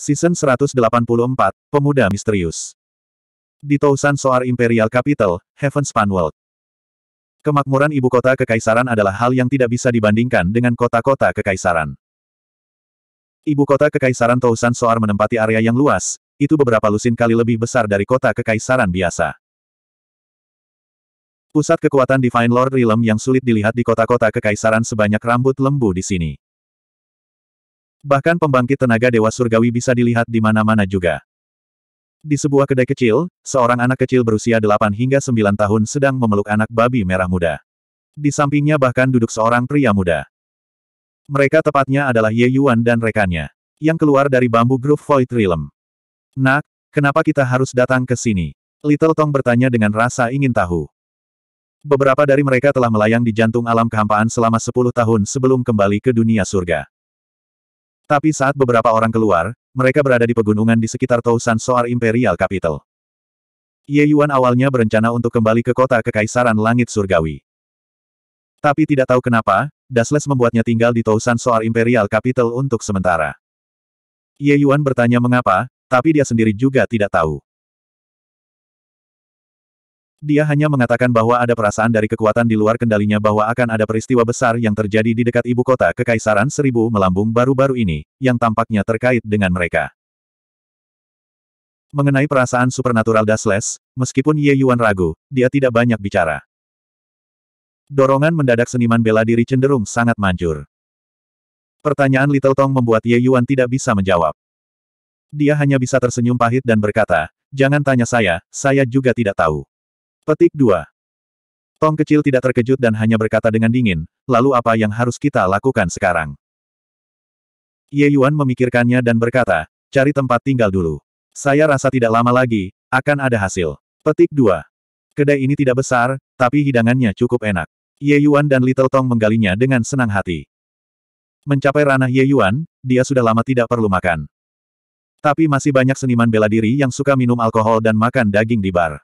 Season 184, Pemuda Misterius. Di Tousan Soar Imperial Capital, Heavenspan World. Kemakmuran ibu kota kekaisaran adalah hal yang tidak bisa dibandingkan dengan kota-kota kekaisaran. Ibu kota kekaisaran Tousan Soar menempati area yang luas, itu beberapa lusin kali lebih besar dari kota kekaisaran biasa. Pusat kekuatan Divine Lord Realm yang sulit dilihat di kota-kota kekaisaran sebanyak rambut lembu di sini. Bahkan pembangkit tenaga dewa surgawi bisa dilihat di mana-mana juga. Di sebuah kedai kecil, seorang anak kecil berusia 8 hingga 9 tahun sedang memeluk anak babi merah muda. Di sampingnya bahkan duduk seorang pria muda. Mereka tepatnya adalah Ye Yuan dan rekannya, yang keluar dari bambu Groove Void Realm. Nak, kenapa kita harus datang ke sini? Little Tong bertanya dengan rasa ingin tahu. Beberapa dari mereka telah melayang di jantung alam kehampaan selama 10 tahun sebelum kembali ke dunia surga. Tapi saat beberapa orang keluar, mereka berada di pegunungan di sekitar Tousan Soar Imperial Capital. Ye Yuan awalnya berencana untuk kembali ke kota Kekaisaran Langit Surgawi. Tapi tidak tahu kenapa, Dasles membuatnya tinggal di Tousan Soar Imperial Capital untuk sementara. Ye Yuan bertanya mengapa, tapi dia sendiri juga tidak tahu. Dia hanya mengatakan bahwa ada perasaan dari kekuatan di luar kendalinya bahwa akan ada peristiwa besar yang terjadi di dekat ibu kota Kekaisaran Seribu Melambung baru-baru ini, yang tampaknya terkait dengan mereka. Mengenai perasaan supernatural Dasles, meskipun Ye Yuan ragu, dia tidak banyak bicara. Dorongan mendadak seniman bela diri cenderung sangat manjur. Pertanyaan Little Tong membuat Ye Yuan tidak bisa menjawab. Dia hanya bisa tersenyum pahit dan berkata, Jangan tanya saya, saya juga tidak tahu. Petik 2. Tong kecil tidak terkejut dan hanya berkata dengan dingin, lalu apa yang harus kita lakukan sekarang? Ye Yuan memikirkannya dan berkata, cari tempat tinggal dulu. Saya rasa tidak lama lagi, akan ada hasil. Petik 2. Kedai ini tidak besar, tapi hidangannya cukup enak. Ye Yuan dan Little Tong menggalinya dengan senang hati. Mencapai ranah Ye Yuan, dia sudah lama tidak perlu makan. Tapi masih banyak seniman bela diri yang suka minum alkohol dan makan daging di bar.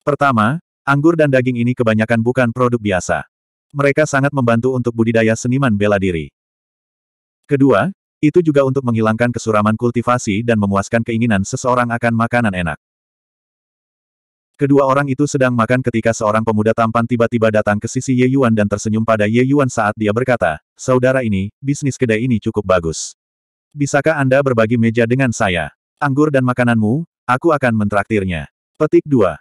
Pertama, anggur dan daging ini kebanyakan bukan produk biasa. Mereka sangat membantu untuk budidaya seniman bela diri. Kedua, itu juga untuk menghilangkan kesuraman kultivasi dan memuaskan keinginan seseorang akan makanan enak. Kedua orang itu sedang makan ketika seorang pemuda tampan tiba-tiba datang ke sisi Ye Yuan dan tersenyum pada Ye Yuan saat dia berkata, Saudara ini, bisnis kedai ini cukup bagus. Bisakah Anda berbagi meja dengan saya? Anggur dan makananmu, aku akan mentraktirnya. Petik 2.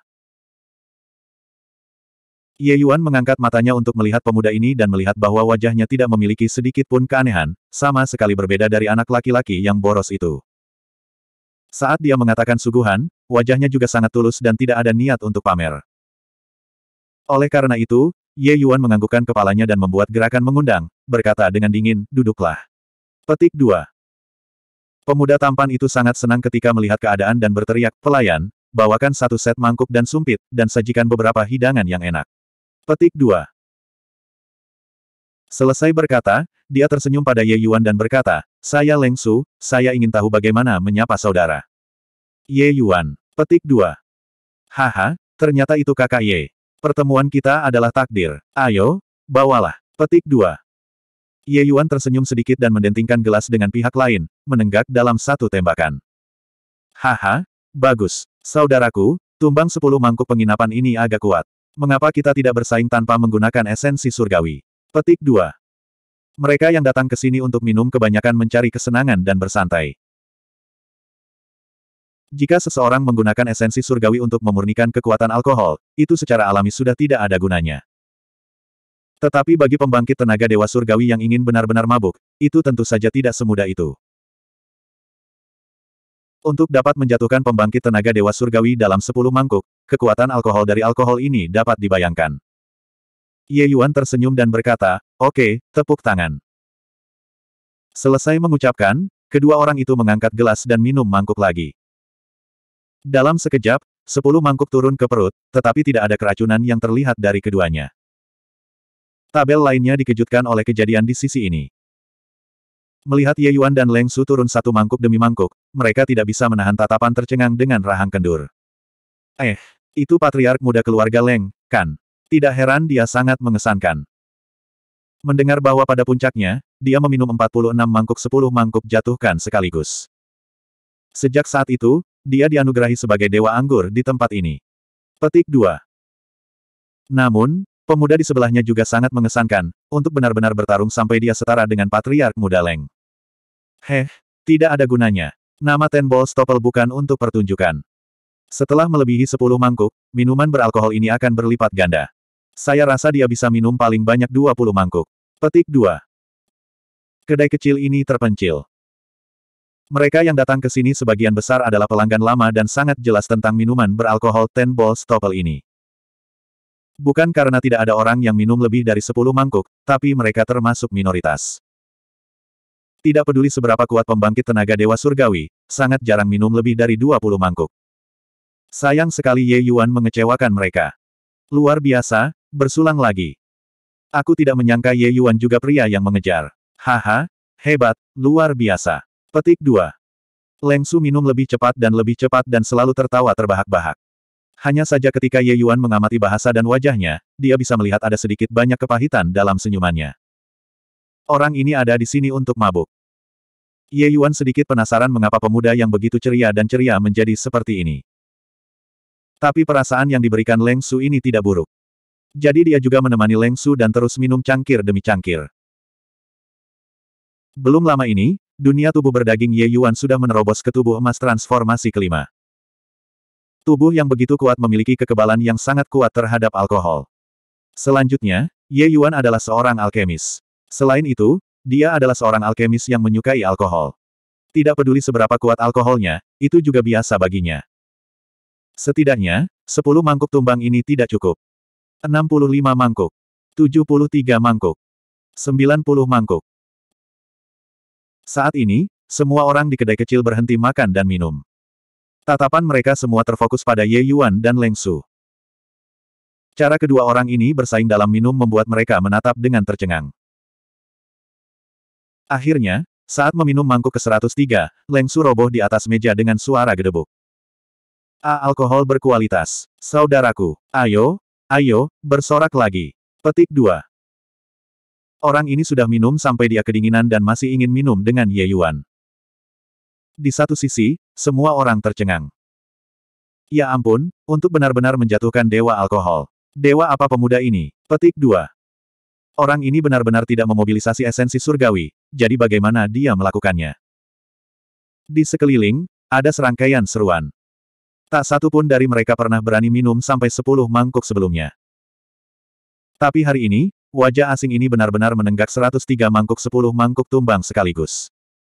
Ye Yuan mengangkat matanya untuk melihat pemuda ini dan melihat bahwa wajahnya tidak memiliki sedikit pun keanehan, sama sekali berbeda dari anak laki-laki yang boros itu. Saat dia mengatakan suguhan, wajahnya juga sangat tulus dan tidak ada niat untuk pamer. Oleh karena itu, Ye Yuan menganggukkan kepalanya dan membuat gerakan mengundang, berkata dengan dingin, duduklah. Petik 2. Pemuda tampan itu sangat senang ketika melihat keadaan dan berteriak, pelayan, bawakan satu set mangkuk dan sumpit, dan sajikan beberapa hidangan yang enak. Petik 2. Selesai berkata, dia tersenyum pada Ye Yuan dan berkata, Saya Leng Su, saya ingin tahu bagaimana menyapa saudara. Ye Yuan. Petik 2. Haha, ternyata itu kakak Ye. Pertemuan kita adalah takdir. Ayo, bawalah. Petik 2. Ye Yuan tersenyum sedikit dan mendentingkan gelas dengan pihak lain, menenggak dalam satu tembakan. Haha, bagus. Saudaraku, tumbang sepuluh mangkuk penginapan ini agak kuat. Mengapa kita tidak bersaing tanpa menggunakan esensi surgawi? Petik 2. Mereka yang datang ke sini untuk minum kebanyakan mencari kesenangan dan bersantai. Jika seseorang menggunakan esensi surgawi untuk memurnikan kekuatan alkohol, itu secara alami sudah tidak ada gunanya. Tetapi bagi pembangkit tenaga dewa surgawi yang ingin benar-benar mabuk, itu tentu saja tidak semudah itu. Untuk dapat menjatuhkan pembangkit tenaga dewa surgawi dalam 10 mangkuk, kekuatan alkohol dari alkohol ini dapat dibayangkan. Ye Yuan tersenyum dan berkata, oke, okay, tepuk tangan. Selesai mengucapkan, kedua orang itu mengangkat gelas dan minum mangkuk lagi. Dalam sekejap, sepuluh mangkuk turun ke perut, tetapi tidak ada keracunan yang terlihat dari keduanya. Tabel lainnya dikejutkan oleh kejadian di sisi ini. Melihat Ye Yuan dan Leng Su turun satu mangkuk demi mangkuk, mereka tidak bisa menahan tatapan tercengang dengan rahang kendur. Eh, itu patriark muda keluarga Leng, kan? Tidak heran dia sangat mengesankan. Mendengar bahwa pada puncaknya, dia meminum 46 mangkuk 10 mangkuk jatuhkan sekaligus. Sejak saat itu, dia dianugerahi sebagai dewa anggur di tempat ini. Petik 2. Namun, pemuda di sebelahnya juga sangat mengesankan, untuk benar-benar bertarung sampai dia setara dengan patriark muda Leng. Heh, tidak ada gunanya. Nama Tenbol Stoppel bukan untuk pertunjukan. Setelah melebihi 10 mangkuk, minuman beralkohol ini akan berlipat ganda. Saya rasa dia bisa minum paling banyak 20 mangkuk. Petik 2. Kedai kecil ini terpencil. Mereka yang datang ke sini sebagian besar adalah pelanggan lama dan sangat jelas tentang minuman beralkohol Ten Ball Stoppel ini. Bukan karena tidak ada orang yang minum lebih dari 10 mangkuk, tapi mereka termasuk minoritas. Tidak peduli seberapa kuat pembangkit tenaga dewa surgawi, sangat jarang minum lebih dari 20 mangkuk. Sayang sekali Ye Yuan mengecewakan mereka. Luar biasa, bersulang lagi. Aku tidak menyangka Ye Yuan juga pria yang mengejar. Haha, hebat, luar biasa. Petik 2. Leng Su minum lebih cepat dan lebih cepat dan selalu tertawa terbahak-bahak. Hanya saja ketika Ye Yuan mengamati bahasa dan wajahnya, dia bisa melihat ada sedikit banyak kepahitan dalam senyumannya. Orang ini ada di sini untuk mabuk. Ye Yuan sedikit penasaran mengapa pemuda yang begitu ceria dan ceria menjadi seperti ini. Tapi perasaan yang diberikan Leng Su ini tidak buruk. Jadi dia juga menemani Leng Su dan terus minum cangkir demi cangkir. Belum lama ini, dunia tubuh berdaging Ye Yuan sudah menerobos ke tubuh emas transformasi kelima. Tubuh yang begitu kuat memiliki kekebalan yang sangat kuat terhadap alkohol. Selanjutnya, Ye Yuan adalah seorang alkemis. Selain itu, dia adalah seorang alkemis yang menyukai alkohol. Tidak peduli seberapa kuat alkoholnya, itu juga biasa baginya. Setidaknya, 10 mangkuk tumbang ini tidak cukup. 65 mangkuk. 73 mangkuk. 90 mangkuk. Saat ini, semua orang di kedai kecil berhenti makan dan minum. Tatapan mereka semua terfokus pada Ye Yuan dan Leng Su. Cara kedua orang ini bersaing dalam minum membuat mereka menatap dengan tercengang. Akhirnya, saat meminum mangkuk ke-103, Leng Su roboh di atas meja dengan suara gedebuk. A alkohol berkualitas. Saudaraku, ayo, ayo, bersorak lagi. Petik 2. Orang ini sudah minum sampai dia kedinginan dan masih ingin minum dengan Ye Yuan. Di satu sisi, semua orang tercengang. Ya ampun, untuk benar-benar menjatuhkan dewa alkohol. Dewa apa pemuda ini? Petik 2. Orang ini benar-benar tidak memobilisasi esensi surgawi, jadi bagaimana dia melakukannya? Di sekeliling, ada serangkaian seruan. Tak satu pun dari mereka pernah berani minum sampai sepuluh mangkuk sebelumnya. Tapi hari ini, wajah asing ini benar-benar menenggak 103 mangkuk 10 mangkuk tumbang sekaligus.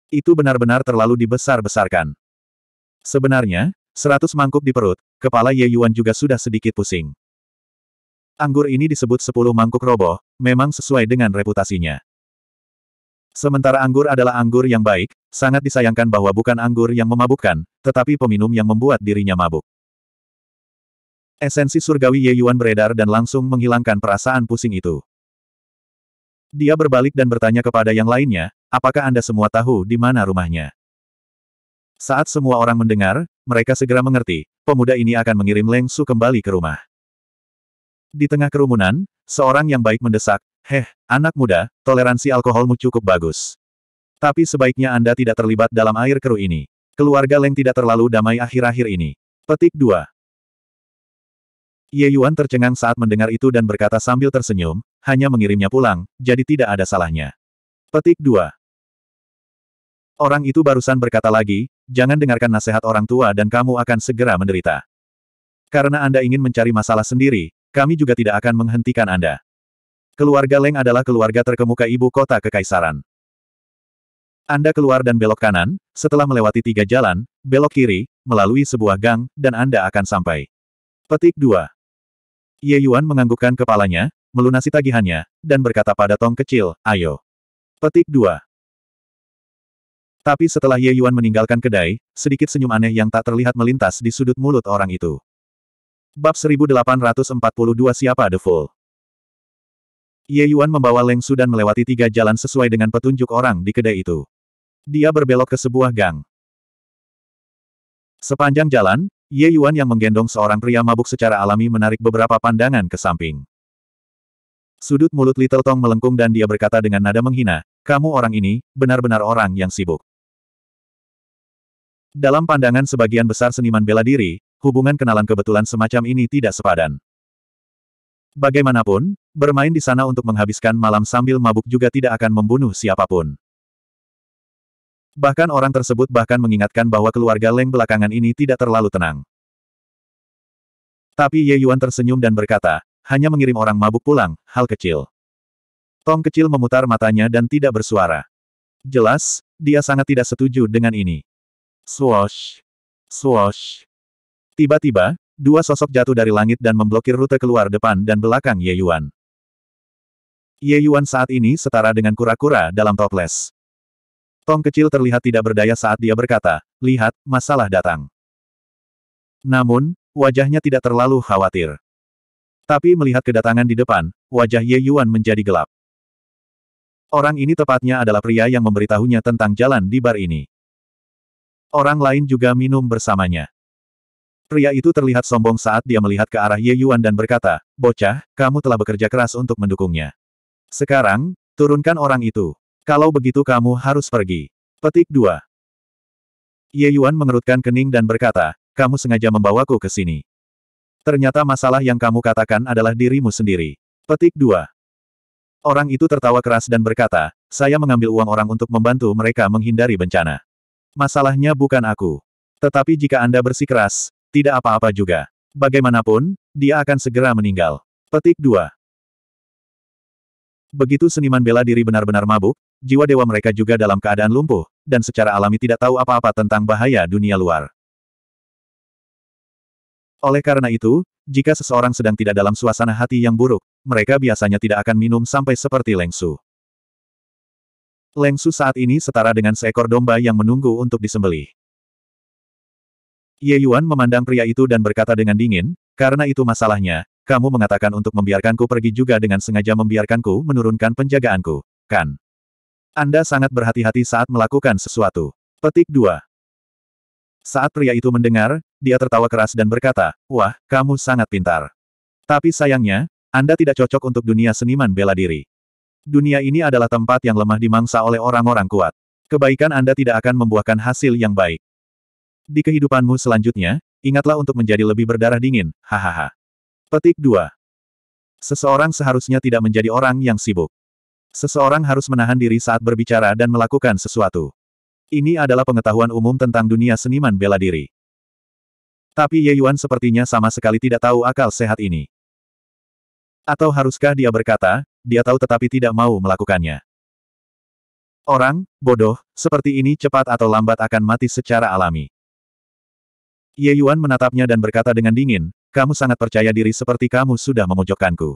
Itu benar-benar terlalu dibesar-besarkan. Sebenarnya, 100 mangkuk di perut, kepala Ye Yuan juga sudah sedikit pusing. Anggur ini disebut 10 mangkuk roboh, memang sesuai dengan reputasinya. Sementara anggur adalah anggur yang baik, sangat disayangkan bahwa bukan anggur yang memabukkan, tetapi peminum yang membuat dirinya mabuk. Esensi surgawi Ye Yuan beredar dan langsung menghilangkan perasaan pusing itu. Dia berbalik dan bertanya kepada yang lainnya, apakah Anda semua tahu di mana rumahnya? Saat semua orang mendengar, mereka segera mengerti, pemuda ini akan mengirim Leng Su kembali ke rumah. Di tengah kerumunan, seorang yang baik mendesak, Heh, anak muda, toleransi alkoholmu cukup bagus. Tapi sebaiknya Anda tidak terlibat dalam air keruh ini. Keluarga Leng tidak terlalu damai akhir-akhir ini. Petik 2. Ye Yuan tercengang saat mendengar itu dan berkata sambil tersenyum, hanya mengirimnya pulang, jadi tidak ada salahnya. Petik 2. Orang itu barusan berkata lagi, jangan dengarkan nasihat orang tua dan kamu akan segera menderita. Karena Anda ingin mencari masalah sendiri, kami juga tidak akan menghentikan Anda. Keluarga Leng adalah keluarga terkemuka ibu kota Kekaisaran. Anda keluar dan belok kanan, setelah melewati tiga jalan, belok kiri, melalui sebuah gang, dan Anda akan sampai. Petik 2. Ye Yuan menganggukkan kepalanya, melunasi tagihannya, dan berkata pada Tong kecil, ayo. Petik 2. Tapi setelah Ye Yuan meninggalkan kedai, sedikit senyum aneh yang tak terlihat melintas di sudut mulut orang itu. Bab 1842 Siapa The Fool Ye Yuan membawa Leng Su dan melewati tiga jalan sesuai dengan petunjuk orang di kedai itu. Dia berbelok ke sebuah gang. Sepanjang jalan, Ye Yuan yang menggendong seorang pria mabuk secara alami menarik beberapa pandangan ke samping. Sudut mulut Little Tong melengkung dan dia berkata dengan nada menghina, kamu orang ini, benar-benar orang yang sibuk. Dalam pandangan sebagian besar seniman bela diri, hubungan kenalan kebetulan semacam ini tidak sepadan. Bagaimanapun, Bermain di sana untuk menghabiskan malam sambil mabuk juga tidak akan membunuh siapapun. Bahkan orang tersebut bahkan mengingatkan bahwa keluarga Leng belakangan ini tidak terlalu tenang. Tapi Ye Yuan tersenyum dan berkata, hanya mengirim orang mabuk pulang, hal kecil. Tong kecil memutar matanya dan tidak bersuara. Jelas, dia sangat tidak setuju dengan ini. Swash! Swash! Tiba-tiba, dua sosok jatuh dari langit dan memblokir rute keluar depan dan belakang Ye Yuan. Ye Yuan saat ini setara dengan kura-kura dalam toples. Tong kecil terlihat tidak berdaya saat dia berkata, lihat, masalah datang. Namun, wajahnya tidak terlalu khawatir. Tapi melihat kedatangan di depan, wajah Ye Yuan menjadi gelap. Orang ini tepatnya adalah pria yang memberitahunya tentang jalan di bar ini. Orang lain juga minum bersamanya. Pria itu terlihat sombong saat dia melihat ke arah Ye Yuan dan berkata, Bocah, kamu telah bekerja keras untuk mendukungnya. Sekarang, turunkan orang itu. Kalau begitu kamu harus pergi. Petik 2. Ye Yuan mengerutkan kening dan berkata, kamu sengaja membawaku ke sini. Ternyata masalah yang kamu katakan adalah dirimu sendiri. Petik 2. Orang itu tertawa keras dan berkata, saya mengambil uang orang untuk membantu mereka menghindari bencana. Masalahnya bukan aku. Tetapi jika Anda bersikeras, tidak apa-apa juga. Bagaimanapun, dia akan segera meninggal. Petik 2. Begitu seniman bela diri benar-benar mabuk, jiwa dewa mereka juga dalam keadaan lumpuh, dan secara alami tidak tahu apa-apa tentang bahaya dunia luar. Oleh karena itu, jika seseorang sedang tidak dalam suasana hati yang buruk, mereka biasanya tidak akan minum sampai seperti Lengsu. Lengsu saat ini setara dengan seekor domba yang menunggu untuk disembelih. Ye Yuan memandang pria itu dan berkata dengan dingin, karena itu masalahnya, kamu mengatakan untuk membiarkanku pergi juga dengan sengaja membiarkanku menurunkan penjagaanku, kan? Anda sangat berhati-hati saat melakukan sesuatu. Petik 2. Saat pria itu mendengar, dia tertawa keras dan berkata, Wah, kamu sangat pintar. Tapi sayangnya, Anda tidak cocok untuk dunia seniman bela diri. Dunia ini adalah tempat yang lemah dimangsa oleh orang-orang kuat. Kebaikan Anda tidak akan membuahkan hasil yang baik. Di kehidupanmu selanjutnya, ingatlah untuk menjadi lebih berdarah dingin, hahaha. Petik 2. Seseorang seharusnya tidak menjadi orang yang sibuk. Seseorang harus menahan diri saat berbicara dan melakukan sesuatu. Ini adalah pengetahuan umum tentang dunia seniman bela diri. Tapi Ye Yuan sepertinya sama sekali tidak tahu akal sehat ini. Atau haruskah dia berkata, dia tahu tetapi tidak mau melakukannya. Orang, bodoh, seperti ini cepat atau lambat akan mati secara alami. Ye Yuan menatapnya dan berkata dengan dingin, kamu sangat percaya diri seperti kamu sudah memojokkanku.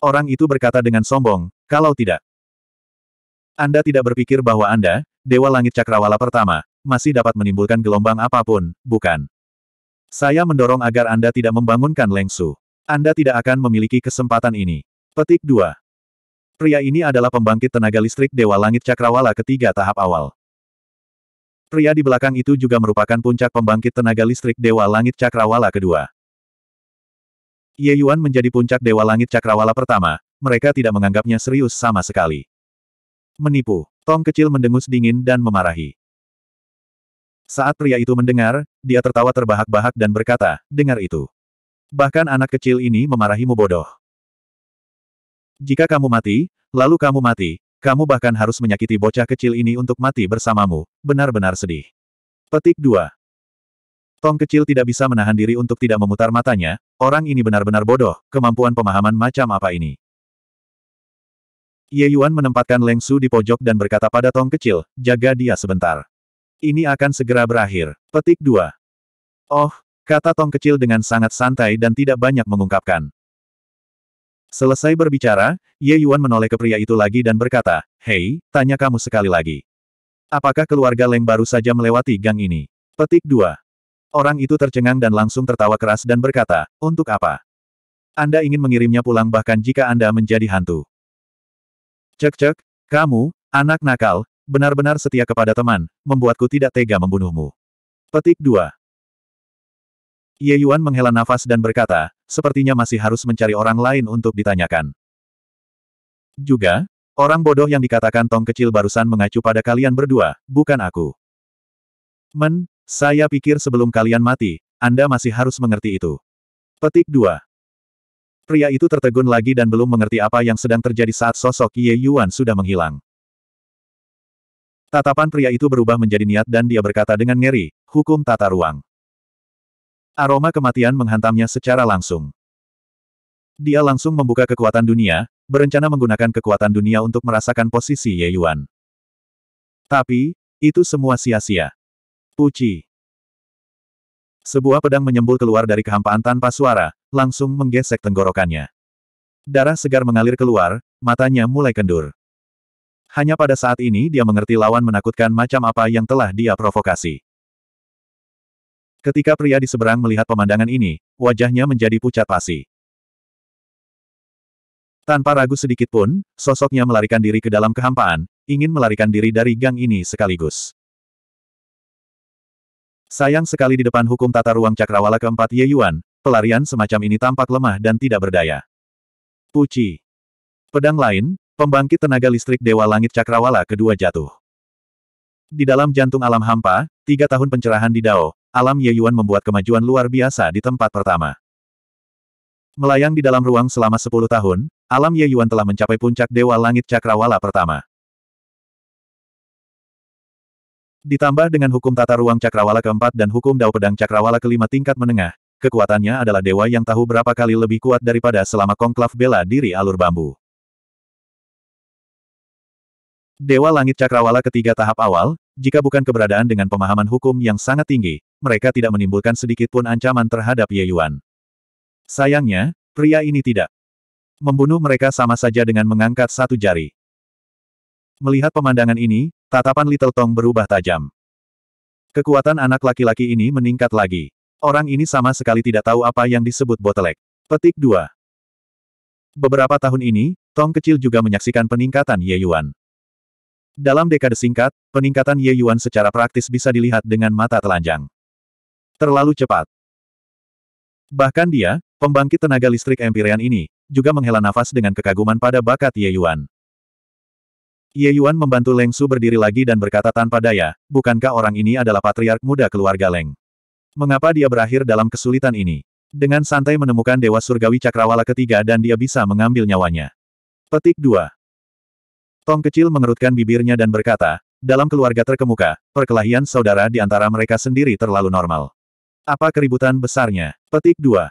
Orang itu berkata dengan sombong, kalau tidak. Anda tidak berpikir bahwa Anda, Dewa Langit Cakrawala pertama, masih dapat menimbulkan gelombang apapun, bukan? Saya mendorong agar Anda tidak membangunkan Lengsu. Anda tidak akan memiliki kesempatan ini. Petik 2. Pria ini adalah pembangkit tenaga listrik Dewa Langit Cakrawala ketiga tahap awal. Pria di belakang itu juga merupakan puncak pembangkit tenaga listrik Dewa Langit Cakrawala kedua. Ye Yuan menjadi puncak Dewa Langit Cakrawala pertama, mereka tidak menganggapnya serius sama sekali. Menipu, Tong kecil mendengus dingin dan memarahi. Saat pria itu mendengar, dia tertawa terbahak-bahak dan berkata, dengar itu. Bahkan anak kecil ini memarahimu bodoh. Jika kamu mati, lalu kamu mati, kamu bahkan harus menyakiti bocah kecil ini untuk mati bersamamu. Benar-benar sedih. Petik 2. Tong kecil tidak bisa menahan diri untuk tidak memutar matanya, orang ini benar-benar bodoh, kemampuan pemahaman macam apa ini. Ye Yuan menempatkan Leng Su di pojok dan berkata pada Tong kecil, jaga dia sebentar. Ini akan segera berakhir. Petik 2. Oh, kata Tong kecil dengan sangat santai dan tidak banyak mengungkapkan. Selesai berbicara, Ye Yuan menoleh ke pria itu lagi dan berkata, Hei, tanya kamu sekali lagi. Apakah keluarga Leng baru saja melewati gang ini? Petik 2. Orang itu tercengang dan langsung tertawa keras dan berkata, Untuk apa? Anda ingin mengirimnya pulang bahkan jika Anda menjadi hantu. Cek-cek, kamu, anak nakal, benar-benar setia kepada teman, membuatku tidak tega membunuhmu. Petik 2. Ye Yuan menghela nafas dan berkata, sepertinya masih harus mencari orang lain untuk ditanyakan. Juga, orang bodoh yang dikatakan tong kecil barusan mengacu pada kalian berdua, bukan aku. Men, saya pikir sebelum kalian mati, Anda masih harus mengerti itu. Petik 2. Pria itu tertegun lagi dan belum mengerti apa yang sedang terjadi saat sosok Ye Yuan sudah menghilang. Tatapan pria itu berubah menjadi niat dan dia berkata dengan ngeri, hukum tata ruang. Aroma kematian menghantamnya secara langsung. Dia langsung membuka kekuatan dunia, berencana menggunakan kekuatan dunia untuk merasakan posisi Ye Yuan. Tapi, itu semua sia-sia. Puci. Sebuah pedang menyembul keluar dari kehampaan tanpa suara, langsung menggesek tenggorokannya. Darah segar mengalir keluar, matanya mulai kendur. Hanya pada saat ini dia mengerti lawan menakutkan macam apa yang telah dia provokasi. Ketika pria di seberang melihat pemandangan ini, wajahnya menjadi pucat pasi. Tanpa ragu sedikit pun, sosoknya melarikan diri ke dalam kehampaan, ingin melarikan diri dari gang ini sekaligus. Sayang sekali di depan hukum tata ruang cakrawala keempat Ye Yuan, pelarian semacam ini tampak lemah dan tidak berdaya. Puci. Pedang lain, pembangkit tenaga listrik Dewa Langit Cakrawala kedua jatuh. Di dalam jantung alam hampa, tiga tahun pencerahan di Dao, alam Ye Yuan membuat kemajuan luar biasa di tempat pertama. Melayang di dalam ruang selama 10 tahun, alam Ye Yuan telah mencapai puncak Dewa Langit Cakrawala pertama. Ditambah dengan hukum tata ruang Cakrawala keempat dan hukum Dao Pedang Cakrawala kelima tingkat menengah, kekuatannya adalah dewa yang tahu berapa kali lebih kuat daripada selama Kongklav bela diri alur bambu. Dewa Langit Cakrawala ketiga tahap awal, jika bukan keberadaan dengan pemahaman hukum yang sangat tinggi, mereka tidak menimbulkan sedikit pun ancaman terhadap Ye Yuan. Sayangnya, pria ini tidak. Membunuh mereka sama saja dengan mengangkat satu jari. Melihat pemandangan ini, tatapan Little Tong berubah tajam. Kekuatan anak laki-laki ini meningkat lagi. Orang ini sama sekali tidak tahu apa yang disebut botelek. Petik 2. Beberapa tahun ini, Tong kecil juga menyaksikan peningkatan Ye Yuan. Dalam dekade singkat, peningkatan Ye Yuan secara praktis bisa dilihat dengan mata telanjang. Terlalu cepat. Bahkan dia, pembangkit tenaga listrik Empyrean ini, juga menghela nafas dengan kekaguman pada bakat Ye Yuan. Ye Yuan membantu Leng Su berdiri lagi dan berkata tanpa daya, bukankah orang ini adalah patriark muda keluarga Leng? Mengapa dia berakhir dalam kesulitan ini? Dengan santai menemukan Dewa Surgawi Cakrawala ketiga dan dia bisa mengambil nyawanya. Petik 2. Tong kecil mengerutkan bibirnya dan berkata, dalam keluarga terkemuka, perkelahian saudara di antara mereka sendiri terlalu normal. Apa keributan besarnya? Petik 2.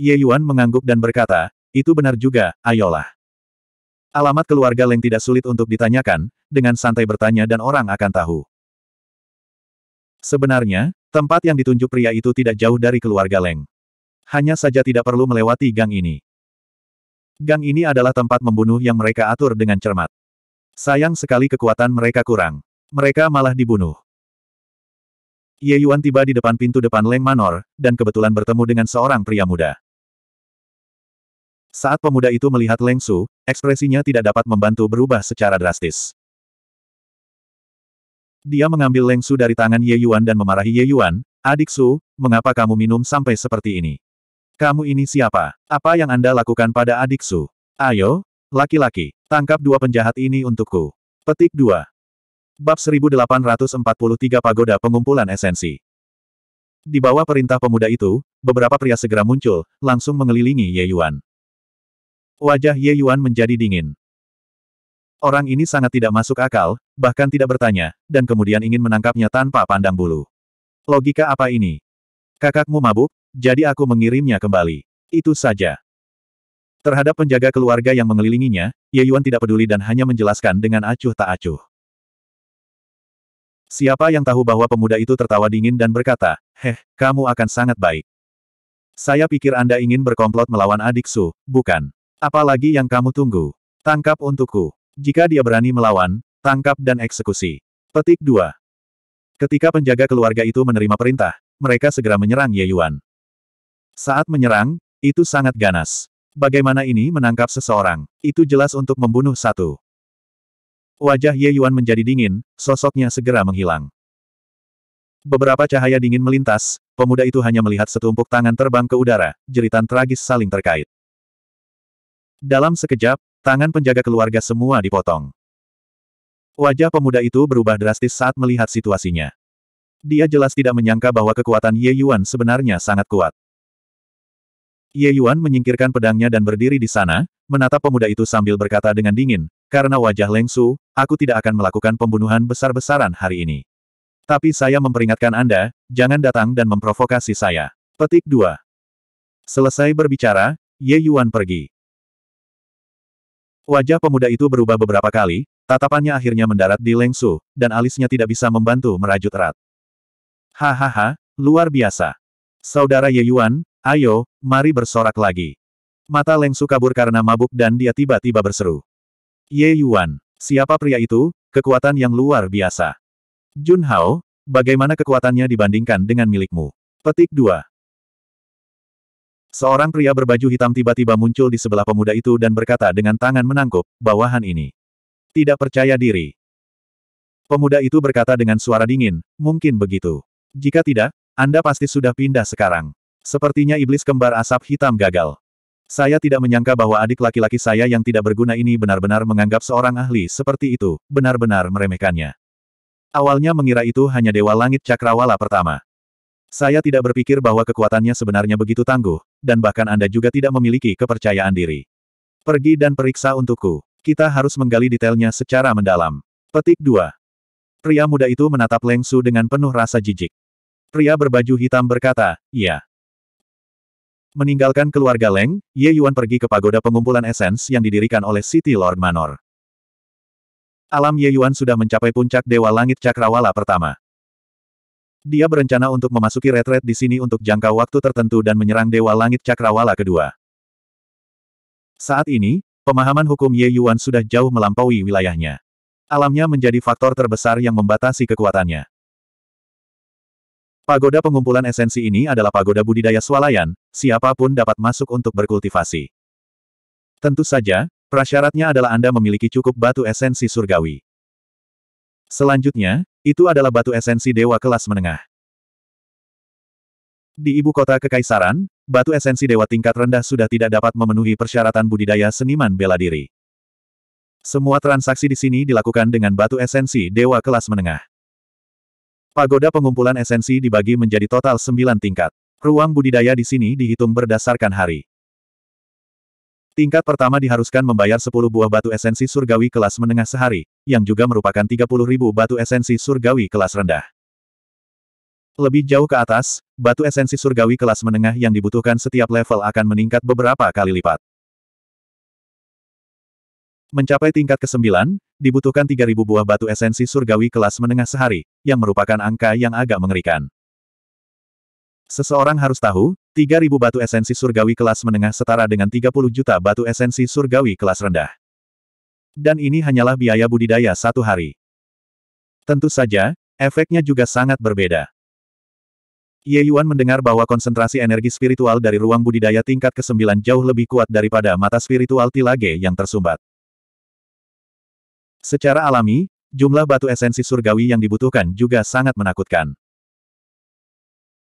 Ye Yuan mengangguk dan berkata, itu benar juga, ayolah. Alamat keluarga Leng tidak sulit untuk ditanyakan, dengan santai bertanya dan orang akan tahu. Sebenarnya, tempat yang ditunjuk pria itu tidak jauh dari keluarga Leng. Hanya saja tidak perlu melewati gang ini. Gang ini adalah tempat membunuh yang mereka atur dengan cermat. Sayang sekali kekuatan mereka kurang. Mereka malah dibunuh. Ye Yuan tiba di depan pintu depan Leng Manor, dan kebetulan bertemu dengan seorang pria muda. Saat pemuda itu melihat Leng Su, ekspresinya tidak dapat membantu berubah secara drastis. Dia mengambil Leng Su dari tangan Ye Yuan dan memarahi Ye Yuan, Adik Su, mengapa kamu minum sampai seperti ini? Kamu ini siapa? Apa yang Anda lakukan pada adik Su? Ayo, Laki-laki, tangkap dua penjahat ini untukku. Petik 2. Bab 1843 Pagoda Pengumpulan Esensi. Di bawah perintah pemuda itu, beberapa pria segera muncul, langsung mengelilingi Ye Yuan. Wajah Ye Yuan menjadi dingin. Orang ini sangat tidak masuk akal, bahkan tidak bertanya, dan kemudian ingin menangkapnya tanpa pandang bulu. Logika apa ini? Kakakmu mabuk, jadi aku mengirimnya kembali. Itu saja. Terhadap penjaga keluarga yang mengelilinginya, Ye Yuan tidak peduli dan hanya menjelaskan dengan acuh tak acuh. Siapa yang tahu bahwa pemuda itu tertawa dingin dan berkata, Heh, kamu akan sangat baik. Saya pikir Anda ingin berkomplot melawan adik Su, bukan? Apalagi yang kamu tunggu. Tangkap untukku. Jika dia berani melawan, tangkap dan eksekusi. Petik 2. Ketika penjaga keluarga itu menerima perintah, mereka segera menyerang Ye Yuan. Saat menyerang, itu sangat ganas. Bagaimana ini menangkap seseorang? Itu jelas untuk membunuh satu. Wajah Ye Yuan menjadi dingin, sosoknya segera menghilang. Beberapa cahaya dingin melintas, pemuda itu hanya melihat setumpuk tangan terbang ke udara, jeritan tragis saling terkait. Dalam sekejap, tangan penjaga keluarga semua dipotong. Wajah pemuda itu berubah drastis saat melihat situasinya. Dia jelas tidak menyangka bahwa kekuatan Ye Yuan sebenarnya sangat kuat. Ye Yuan menyingkirkan pedangnya dan berdiri di sana, menatap pemuda itu sambil berkata dengan dingin, karena wajah Leng Su, aku tidak akan melakukan pembunuhan besar-besaran hari ini. Tapi saya memperingatkan Anda, jangan datang dan memprovokasi saya. Petik 2. Selesai berbicara, Ye Yuan pergi. Wajah pemuda itu berubah beberapa kali, tatapannya akhirnya mendarat di Leng Su, dan alisnya tidak bisa membantu merajut erat. Hahaha, luar biasa. Saudara Ye Yuan, ayo, Mari bersorak lagi. Mata Leng Su kabur karena mabuk dan dia tiba-tiba berseru. Ye Yuan, siapa pria itu, kekuatan yang luar biasa. Jun Hao, bagaimana kekuatannya dibandingkan dengan milikmu? Petik 2. Seorang pria berbaju hitam tiba-tiba muncul di sebelah pemuda itu dan berkata dengan tangan menangkup, bawahan ini. Tidak percaya diri. Pemuda itu berkata dengan suara dingin, mungkin begitu. Jika tidak, Anda pasti sudah pindah sekarang. Sepertinya iblis kembar asap hitam gagal. Saya tidak menyangka bahwa adik laki-laki saya yang tidak berguna ini benar-benar menganggap seorang ahli seperti itu, benar-benar meremehkannya. Awalnya mengira itu hanya Dewa Langit Cakrawala pertama. Saya tidak berpikir bahwa kekuatannya sebenarnya begitu tangguh, dan bahkan Anda juga tidak memiliki kepercayaan diri. Pergi dan periksa untukku. Kita harus menggali detailnya secara mendalam. Petik 2. Pria muda itu menatap Leng dengan penuh rasa jijik. Pria berbaju hitam berkata, Iya. Meninggalkan keluarga Leng, Ye Yuan pergi ke pagoda pengumpulan esens yang didirikan oleh City Lord Manor. Alam Ye Yuan sudah mencapai puncak Dewa Langit Cakrawala pertama. Dia berencana untuk memasuki retret di sini untuk jangka waktu tertentu dan menyerang Dewa Langit Cakrawala kedua. Saat ini, pemahaman hukum Ye Yuan sudah jauh melampaui wilayahnya. Alamnya menjadi faktor terbesar yang membatasi kekuatannya. Pagoda pengumpulan esensi ini adalah pagoda budidaya swalayan, siapapun dapat masuk untuk berkultivasi. Tentu saja, prasyaratnya adalah Anda memiliki cukup batu esensi surgawi. Selanjutnya, itu adalah batu esensi dewa kelas menengah. Di ibu kota kekaisaran, batu esensi dewa tingkat rendah sudah tidak dapat memenuhi persyaratan budidaya seniman bela diri. Semua transaksi di sini dilakukan dengan batu esensi dewa kelas menengah. Pagoda pengumpulan esensi dibagi menjadi total 9 tingkat. Ruang budidaya di sini dihitung berdasarkan hari. Tingkat pertama diharuskan membayar 10 buah batu esensi surgawi kelas menengah sehari, yang juga merupakan 30.000 batu esensi surgawi kelas rendah. Lebih jauh ke atas, batu esensi surgawi kelas menengah yang dibutuhkan setiap level akan meningkat beberapa kali lipat. Mencapai tingkat ke-9, dibutuhkan 3.000 buah batu esensi surgawi kelas menengah sehari, yang merupakan angka yang agak mengerikan. Seseorang harus tahu, 3.000 batu esensi surgawi kelas menengah setara dengan 30 juta batu esensi surgawi kelas rendah. Dan ini hanyalah biaya budidaya satu hari. Tentu saja, efeknya juga sangat berbeda. Ye Yuan mendengar bahwa konsentrasi energi spiritual dari ruang budidaya tingkat ke-9 jauh lebih kuat daripada mata spiritual tilage yang tersumbat. Secara alami, jumlah batu esensi surgawi yang dibutuhkan juga sangat menakutkan.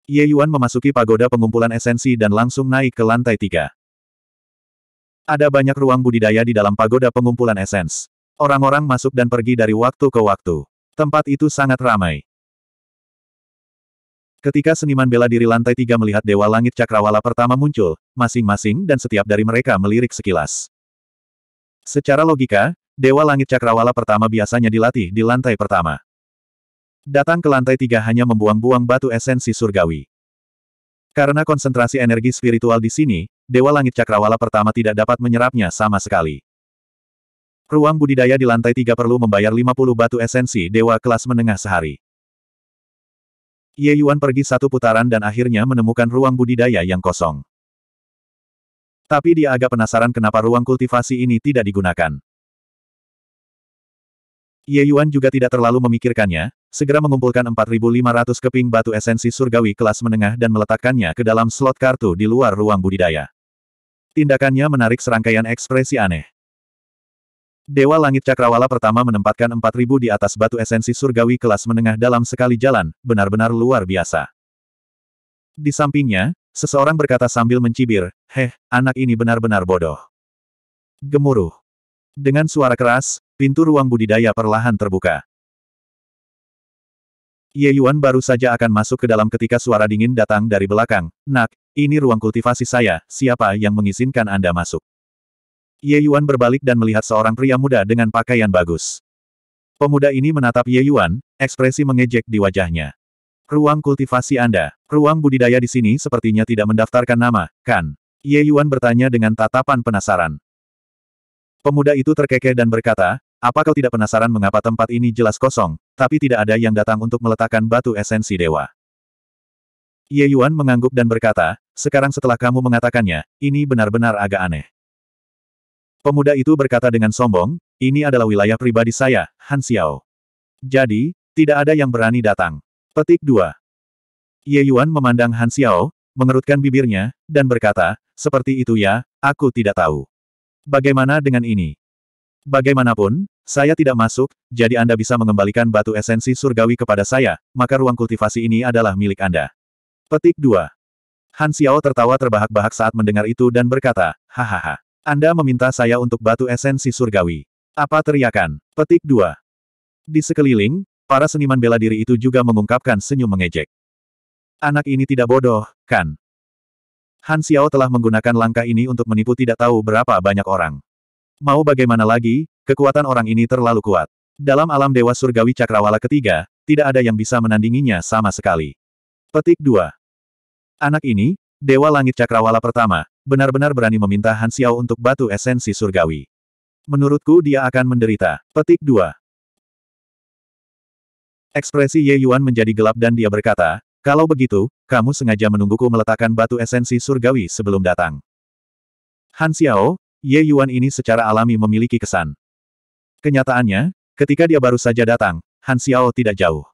Ye Yuan memasuki pagoda pengumpulan esensi dan langsung naik ke lantai tiga. Ada banyak ruang budidaya di dalam pagoda pengumpulan esens. Orang-orang masuk dan pergi dari waktu ke waktu. Tempat itu sangat ramai. Ketika seniman bela diri lantai tiga melihat Dewa Langit Cakrawala pertama muncul, masing-masing dan setiap dari mereka melirik sekilas. Secara logika, Dewa Langit Cakrawala pertama biasanya dilatih di lantai pertama. Datang ke lantai tiga hanya membuang-buang batu esensi surgawi. Karena konsentrasi energi spiritual di sini, Dewa Langit Cakrawala pertama tidak dapat menyerapnya sama sekali. Ruang budidaya di lantai tiga perlu membayar 50 batu esensi Dewa kelas menengah sehari. Ye Yuan pergi satu putaran dan akhirnya menemukan ruang budidaya yang kosong. Tapi dia agak penasaran kenapa ruang kultivasi ini tidak digunakan. Ye Yuan juga tidak terlalu memikirkannya, segera mengumpulkan 4.500 keping batu esensi surgawi kelas menengah dan meletakkannya ke dalam slot kartu di luar ruang budidaya. Tindakannya menarik serangkaian ekspresi aneh. Dewa Langit Cakrawala pertama menempatkan 4.000 di atas batu esensi surgawi kelas menengah dalam sekali jalan, benar-benar luar biasa. Di sampingnya, seseorang berkata sambil mencibir, Heh, anak ini benar-benar bodoh. Gemuruh. Dengan suara keras, Pintu ruang budidaya perlahan terbuka. Ye Yuan baru saja akan masuk ke dalam ketika suara dingin datang dari belakang. Nak, ini ruang kultivasi saya, siapa yang mengizinkan Anda masuk? Ye Yuan berbalik dan melihat seorang pria muda dengan pakaian bagus. Pemuda ini menatap Ye Yuan, ekspresi mengejek di wajahnya. Ruang kultivasi Anda, ruang budidaya di sini sepertinya tidak mendaftarkan nama, kan? Ye Yuan bertanya dengan tatapan penasaran. Pemuda itu terkekeh dan berkata, apa kau tidak penasaran mengapa tempat ini jelas kosong, tapi tidak ada yang datang untuk meletakkan batu esensi dewa? Ye Yuan mengangguk dan berkata, sekarang setelah kamu mengatakannya, ini benar-benar agak aneh. Pemuda itu berkata dengan sombong, ini adalah wilayah pribadi saya, Han Xiao. Jadi, tidak ada yang berani datang. Petik 2. Ye Yuan memandang Han Xiao, mengerutkan bibirnya, dan berkata, seperti itu ya, aku tidak tahu. Bagaimana dengan ini? Bagaimanapun, saya tidak masuk, jadi Anda bisa mengembalikan batu esensi surgawi kepada saya, maka ruang kultivasi ini adalah milik Anda. Petik 2. Han Xiao tertawa terbahak-bahak saat mendengar itu dan berkata, Hahaha, Anda meminta saya untuk batu esensi surgawi. Apa teriakan? Petik 2. Di sekeliling, para seniman bela diri itu juga mengungkapkan senyum mengejek. Anak ini tidak bodoh, kan? Han Xiao telah menggunakan langkah ini untuk menipu tidak tahu berapa banyak orang. Mau bagaimana lagi, kekuatan orang ini terlalu kuat. Dalam alam Dewa Surgawi Cakrawala ketiga, tidak ada yang bisa menandinginya sama sekali. Petik 2. Anak ini, Dewa Langit Cakrawala pertama, benar-benar berani meminta Han Xiao untuk batu esensi surgawi. Menurutku dia akan menderita. Petik 2. Ekspresi Ye Yuan menjadi gelap dan dia berkata, kalau begitu, kamu sengaja menungguku meletakkan batu esensi surgawi sebelum datang. Han Xiao, Ye Yuan ini secara alami memiliki kesan. Kenyataannya, ketika dia baru saja datang, Han Xiao tidak jauh.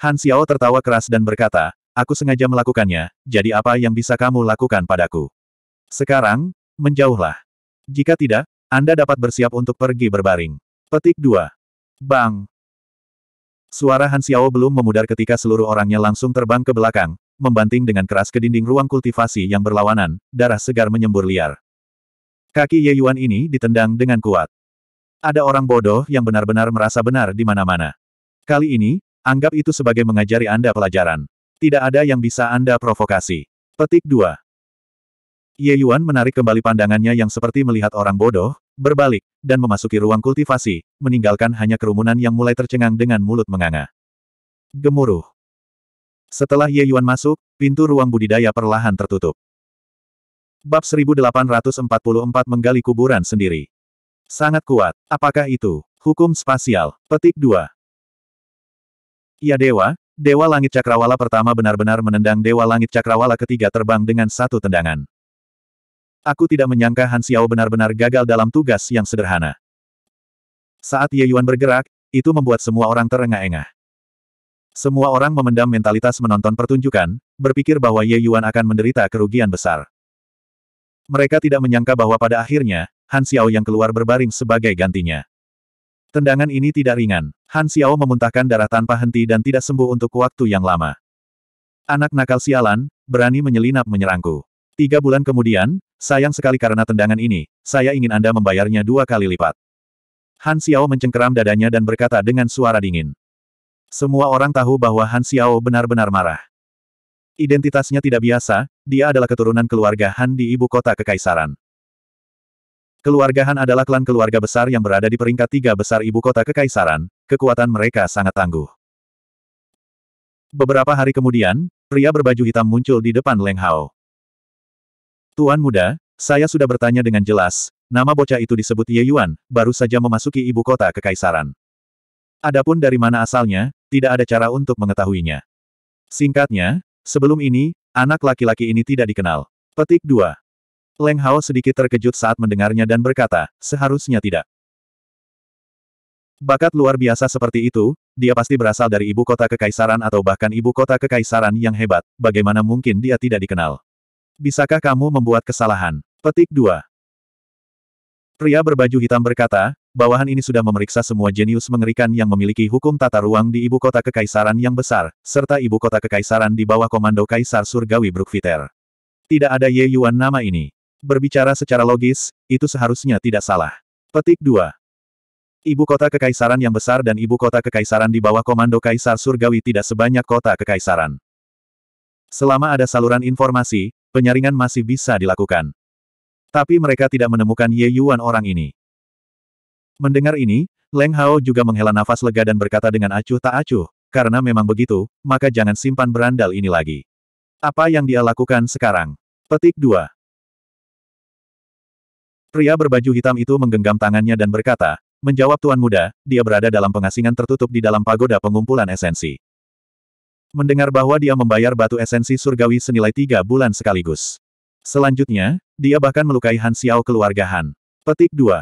Han Xiao tertawa keras dan berkata, Aku sengaja melakukannya, jadi apa yang bisa kamu lakukan padaku? Sekarang, menjauhlah. Jika tidak, Anda dapat bersiap untuk pergi berbaring. Petik 2. Bang! Suara Han Xiao belum memudar ketika seluruh orangnya langsung terbang ke belakang, membanting dengan keras ke dinding ruang kultivasi yang berlawanan, darah segar menyembur liar. Kaki Ye Yuan ini ditendang dengan kuat. Ada orang bodoh yang benar-benar merasa benar di mana-mana. Kali ini, anggap itu sebagai mengajari Anda pelajaran. Tidak ada yang bisa Anda provokasi. Petik 2. Ye Yuan menarik kembali pandangannya yang seperti melihat orang bodoh, berbalik, dan memasuki ruang kultivasi, meninggalkan hanya kerumunan yang mulai tercengang dengan mulut menganga. Gemuruh. Setelah Ye Yuan masuk, pintu ruang budidaya perlahan tertutup. Bab 1844 Menggali Kuburan Sendiri. Sangat kuat. Apakah itu? Hukum spasial. Petik 2. Ya Dewa, Dewa Langit Cakrawala pertama benar-benar menendang Dewa Langit Cakrawala ketiga terbang dengan satu tendangan. Aku tidak menyangka Han Xiao benar-benar gagal dalam tugas yang sederhana. Saat Ye Yuan bergerak, itu membuat semua orang terengah-engah. Semua orang memendam mentalitas menonton pertunjukan, berpikir bahwa Ye Yuan akan menderita kerugian besar. Mereka tidak menyangka bahwa pada akhirnya, Han Xiao yang keluar berbaring sebagai gantinya. Tendangan ini tidak ringan. Han Xiao memuntahkan darah tanpa henti dan tidak sembuh untuk waktu yang lama. Anak nakal sialan, berani menyelinap menyerangku. Tiga bulan kemudian, sayang sekali karena tendangan ini, saya ingin Anda membayarnya dua kali lipat. Han Xiao mencengkeram dadanya dan berkata dengan suara dingin. Semua orang tahu bahwa Han Xiao benar-benar marah. Identitasnya tidak biasa, dia adalah keturunan keluarga Han di ibu kota kekaisaran. Keluarga Han adalah klan keluarga besar yang berada di peringkat tiga besar ibu kota kekaisaran, kekuatan mereka sangat tangguh. Beberapa hari kemudian, pria berbaju hitam muncul di depan Leng Hao. Tuan muda, saya sudah bertanya dengan jelas, nama bocah itu disebut Ye Yuan, baru saja memasuki ibu kota kekaisaran. Adapun dari mana asalnya, tidak ada cara untuk mengetahuinya. Singkatnya, sebelum ini, Anak laki-laki ini tidak dikenal. Petik 2. Leng Hao sedikit terkejut saat mendengarnya dan berkata, seharusnya tidak. Bakat luar biasa seperti itu, dia pasti berasal dari ibu kota kekaisaran atau bahkan ibu kota kekaisaran yang hebat, bagaimana mungkin dia tidak dikenal. Bisakah kamu membuat kesalahan? Petik 2. Pria berbaju hitam berkata, bawahan ini sudah memeriksa semua jenius mengerikan yang memiliki hukum tata ruang di ibu kota kekaisaran yang besar, serta ibu kota kekaisaran di bawah komando Kaisar Surgawi Brookviter. Tidak ada Ye Yuan nama ini. Berbicara secara logis, itu seharusnya tidak salah. Petik 2. Ibu kota kekaisaran yang besar dan ibu kota kekaisaran di bawah komando Kaisar Surgawi tidak sebanyak kota kekaisaran. Selama ada saluran informasi, penyaringan masih bisa dilakukan. Tapi mereka tidak menemukan Ye Yuan orang ini. Mendengar ini, Leng Hao juga menghela nafas lega dan berkata dengan acuh tak acuh, karena memang begitu, maka jangan simpan berandal ini lagi. Apa yang dia lakukan sekarang? Petik 2. Pria berbaju hitam itu menggenggam tangannya dan berkata, menjawab Tuan Muda, dia berada dalam pengasingan tertutup di dalam pagoda pengumpulan esensi. Mendengar bahwa dia membayar batu esensi surgawi senilai tiga bulan sekaligus. Selanjutnya, dia bahkan melukai Han Xiao keluarga Han. Petik 2.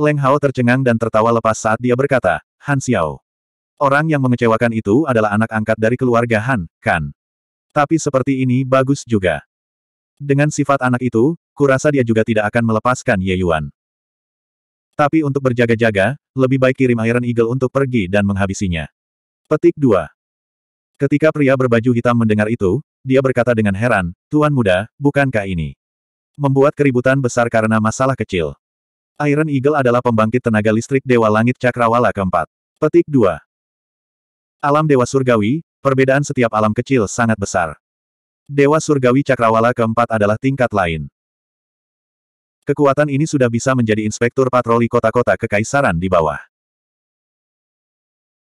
Leng Hao tercengang dan tertawa lepas saat dia berkata, Han Xiao. Orang yang mengecewakan itu adalah anak angkat dari keluarga Han, kan. Tapi seperti ini bagus juga. Dengan sifat anak itu, kurasa dia juga tidak akan melepaskan Ye Yuan. Tapi untuk berjaga-jaga, lebih baik kirim Iron Eagle untuk pergi dan menghabisinya. Petik 2. Ketika pria berbaju hitam mendengar itu, dia berkata dengan heran, Tuan muda, bukankah ini? Membuat keributan besar karena masalah kecil. Iron Eagle adalah pembangkit tenaga listrik Dewa Langit Cakrawala keempat. Petik 2. Alam Dewa Surgawi, perbedaan setiap alam kecil sangat besar. Dewa Surgawi Cakrawala keempat adalah tingkat lain. Kekuatan ini sudah bisa menjadi inspektur patroli kota-kota kekaisaran di bawah.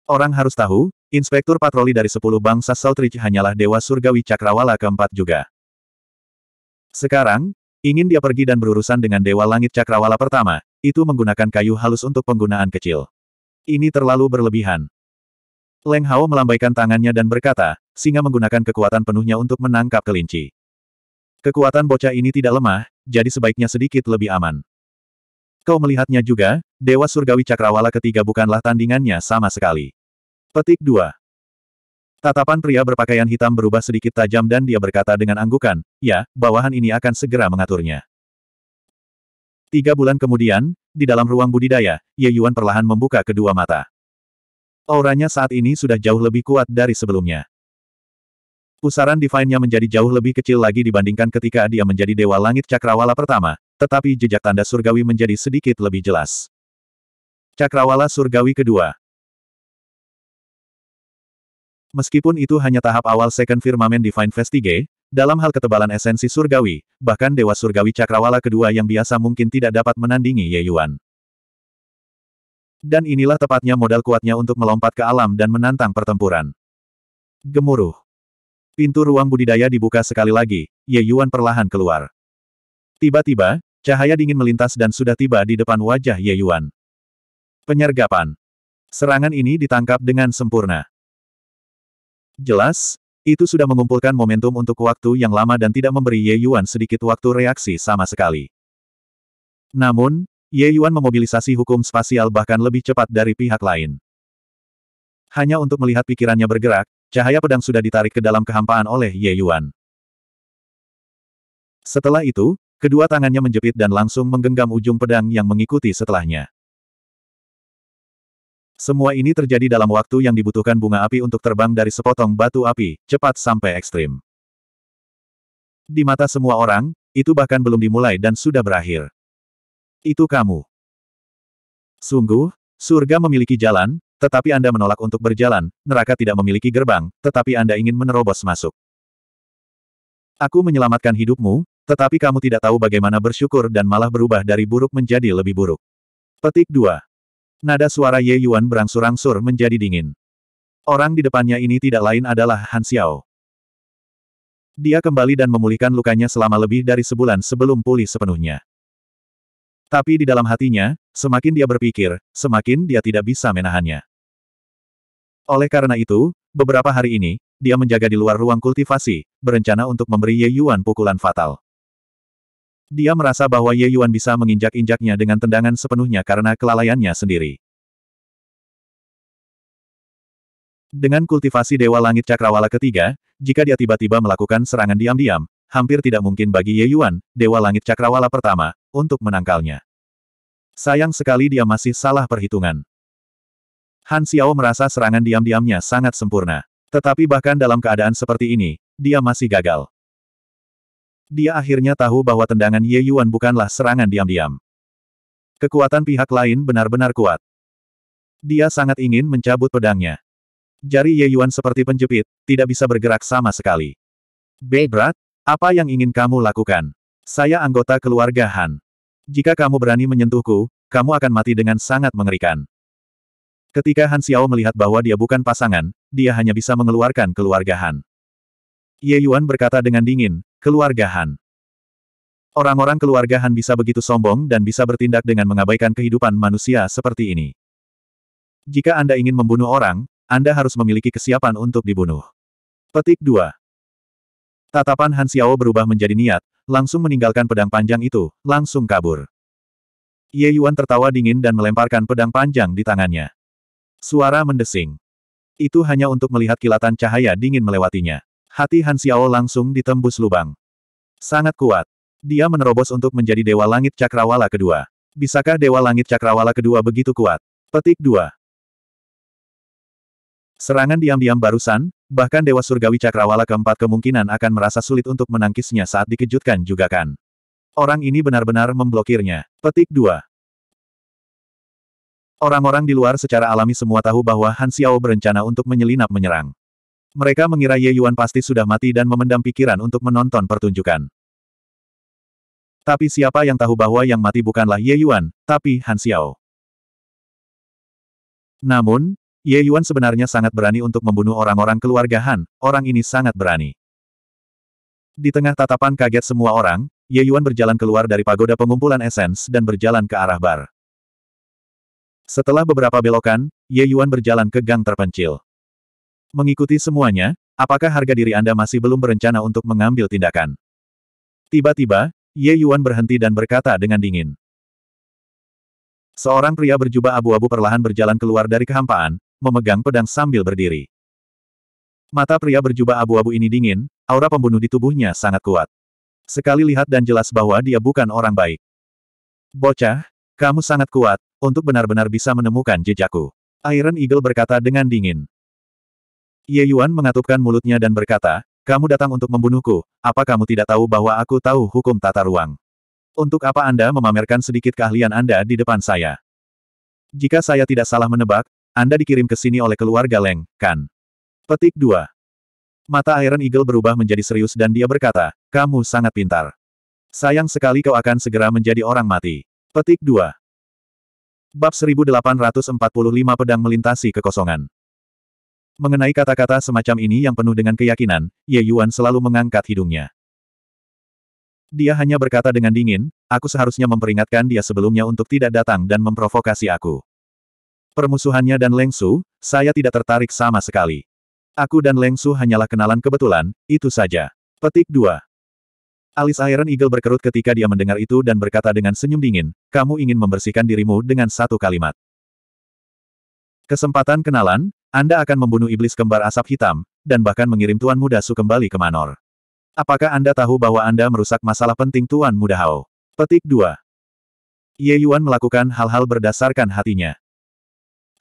Orang harus tahu, inspektur patroli dari sepuluh bangsa Southridge hanyalah Dewa Surgawi Cakrawala keempat juga. Sekarang, ingin dia pergi dan berurusan dengan Dewa Langit Cakrawala pertama, itu menggunakan kayu halus untuk penggunaan kecil. Ini terlalu berlebihan. Leng Hao melambaikan tangannya dan berkata, singa menggunakan kekuatan penuhnya untuk menangkap kelinci. Kekuatan bocah ini tidak lemah, jadi sebaiknya sedikit lebih aman. Kau melihatnya juga, Dewa Surgawi Cakrawala ketiga bukanlah tandingannya sama sekali. Petik 2. Tatapan pria berpakaian hitam berubah sedikit tajam dan dia berkata dengan anggukan, ya, bawahan ini akan segera mengaturnya. Tiga bulan kemudian, di dalam ruang budidaya, Ye Yuan perlahan membuka kedua mata. Auranya saat ini sudah jauh lebih kuat dari sebelumnya. Pusaran divine-nya menjadi jauh lebih kecil lagi dibandingkan ketika dia menjadi Dewa Langit Cakrawala pertama, tetapi jejak tanda surgawi menjadi sedikit lebih jelas. Cakrawala surgawi kedua, Meskipun itu hanya tahap awal Second Firmament Divine Vestige, dalam hal ketebalan esensi surgawi, bahkan Dewa Surgawi Cakrawala kedua yang biasa mungkin tidak dapat menandingi Ye Yuan. Dan inilah tepatnya modal kuatnya untuk melompat ke alam dan menantang pertempuran. Gemuruh. Pintu ruang budidaya dibuka sekali lagi, Ye Yuan perlahan keluar. Tiba-tiba, cahaya dingin melintas dan sudah tiba di depan wajah Ye Yuan. Penyergapan. Serangan ini ditangkap dengan sempurna. Jelas, itu sudah mengumpulkan momentum untuk waktu yang lama dan tidak memberi Ye Yuan sedikit waktu reaksi sama sekali. Namun, Ye Yuan memobilisasi hukum spasial bahkan lebih cepat dari pihak lain. Hanya untuk melihat pikirannya bergerak, cahaya pedang sudah ditarik ke dalam kehampaan oleh Ye Yuan. Setelah itu, kedua tangannya menjepit dan langsung menggenggam ujung pedang yang mengikuti setelahnya. Semua ini terjadi dalam waktu yang dibutuhkan bunga api untuk terbang dari sepotong batu api, cepat sampai ekstrim. Di mata semua orang, itu bahkan belum dimulai dan sudah berakhir. Itu kamu. Sungguh, surga memiliki jalan, tetapi Anda menolak untuk berjalan, neraka tidak memiliki gerbang, tetapi Anda ingin menerobos masuk. Aku menyelamatkan hidupmu, tetapi kamu tidak tahu bagaimana bersyukur dan malah berubah dari buruk menjadi lebih buruk. Petik 2. Nada suara Ye Yuan berangsur-angsur menjadi dingin. Orang di depannya ini tidak lain adalah Han Xiao. Dia kembali dan memulihkan lukanya selama lebih dari sebulan sebelum pulih sepenuhnya. Tapi di dalam hatinya, semakin dia berpikir, semakin dia tidak bisa menahannya. Oleh karena itu, beberapa hari ini, dia menjaga di luar ruang kultivasi, berencana untuk memberi Ye Yuan pukulan fatal. Dia merasa bahwa Ye Yuan bisa menginjak-injaknya dengan tendangan sepenuhnya karena kelalaiannya sendiri. Dengan kultivasi Dewa Langit Cakrawala ketiga, jika dia tiba-tiba melakukan serangan diam-diam, hampir tidak mungkin bagi Ye Yuan, Dewa Langit Cakrawala pertama, untuk menangkalnya. Sayang sekali dia masih salah perhitungan. Han Xiao merasa serangan diam-diamnya sangat sempurna. Tetapi bahkan dalam keadaan seperti ini, dia masih gagal. Dia akhirnya tahu bahwa tendangan Ye Yuan bukanlah serangan diam-diam. Kekuatan pihak lain benar-benar kuat. Dia sangat ingin mencabut pedangnya. Jari Ye Yuan seperti penjepit, tidak bisa bergerak sama sekali. Berat, apa yang ingin kamu lakukan? Saya anggota keluarga Han. Jika kamu berani menyentuhku, kamu akan mati dengan sangat mengerikan. Ketika Han Xiao melihat bahwa dia bukan pasangan, dia hanya bisa mengeluarkan keluarga Han. Ye Yuan berkata dengan dingin, Keluarga Han Orang-orang keluarga Han bisa begitu sombong dan bisa bertindak dengan mengabaikan kehidupan manusia seperti ini. Jika Anda ingin membunuh orang, Anda harus memiliki kesiapan untuk dibunuh. Petik 2. Tatapan Han Xiao berubah menjadi niat, langsung meninggalkan pedang panjang itu, langsung kabur. Ye Yuan tertawa dingin dan melemparkan pedang panjang di tangannya. Suara mendesing. Itu hanya untuk melihat kilatan cahaya dingin melewatinya. Hati Han Xiao langsung ditembus lubang. Sangat kuat. Dia menerobos untuk menjadi Dewa Langit Cakrawala kedua. Bisakah Dewa Langit Cakrawala kedua begitu kuat? Petik 2. Serangan diam-diam barusan, bahkan Dewa Surgawi Cakrawala keempat kemungkinan akan merasa sulit untuk menangkisnya saat dikejutkan juga kan. Orang ini benar-benar memblokirnya. Petik 2. Orang-orang di luar secara alami semua tahu bahwa Han Xiao berencana untuk menyelinap menyerang. Mereka mengira Ye Yuan pasti sudah mati dan memendam pikiran untuk menonton pertunjukan. Tapi siapa yang tahu bahwa yang mati bukanlah Ye Yuan, tapi Han Xiao. Namun, Ye Yuan sebenarnya sangat berani untuk membunuh orang-orang keluarga Han, orang ini sangat berani. Di tengah tatapan kaget semua orang, Ye Yuan berjalan keluar dari pagoda pengumpulan esens dan berjalan ke arah bar. Setelah beberapa belokan, Ye Yuan berjalan ke gang terpencil. Mengikuti semuanya, apakah harga diri Anda masih belum berencana untuk mengambil tindakan? Tiba-tiba, Ye Yuan berhenti dan berkata dengan dingin. Seorang pria berjubah abu-abu perlahan berjalan keluar dari kehampaan, memegang pedang sambil berdiri. Mata pria berjubah abu-abu ini dingin, aura pembunuh di tubuhnya sangat kuat. Sekali lihat dan jelas bahwa dia bukan orang baik. Bocah, kamu sangat kuat, untuk benar-benar bisa menemukan jejakku. Iron Eagle berkata dengan dingin. Ye Yuan mengatupkan mulutnya dan berkata, kamu datang untuk membunuhku, apa kamu tidak tahu bahwa aku tahu hukum tata ruang? Untuk apa Anda memamerkan sedikit keahlian Anda di depan saya? Jika saya tidak salah menebak, Anda dikirim ke sini oleh keluarga Leng, kan? Petik 2. Mata Iron Eagle berubah menjadi serius dan dia berkata, kamu sangat pintar. Sayang sekali kau akan segera menjadi orang mati. Petik 2. Bab 1845 Pedang Melintasi Kekosongan Mengenai kata-kata semacam ini yang penuh dengan keyakinan, Ye Yuan selalu mengangkat hidungnya. Dia hanya berkata dengan dingin, aku seharusnya memperingatkan dia sebelumnya untuk tidak datang dan memprovokasi aku. Permusuhannya dan Leng Su, saya tidak tertarik sama sekali. Aku dan Leng Su hanyalah kenalan kebetulan, itu saja. Petik 2. Alis Iron Eagle berkerut ketika dia mendengar itu dan berkata dengan senyum dingin, kamu ingin membersihkan dirimu dengan satu kalimat. Kesempatan kenalan, anda akan membunuh iblis kembar asap hitam, dan bahkan mengirim Tuan Muda Su kembali ke Manor. Apakah Anda tahu bahwa Anda merusak masalah penting Tuan Muda Hao? Petik 2. Ye Yuan melakukan hal-hal berdasarkan hatinya.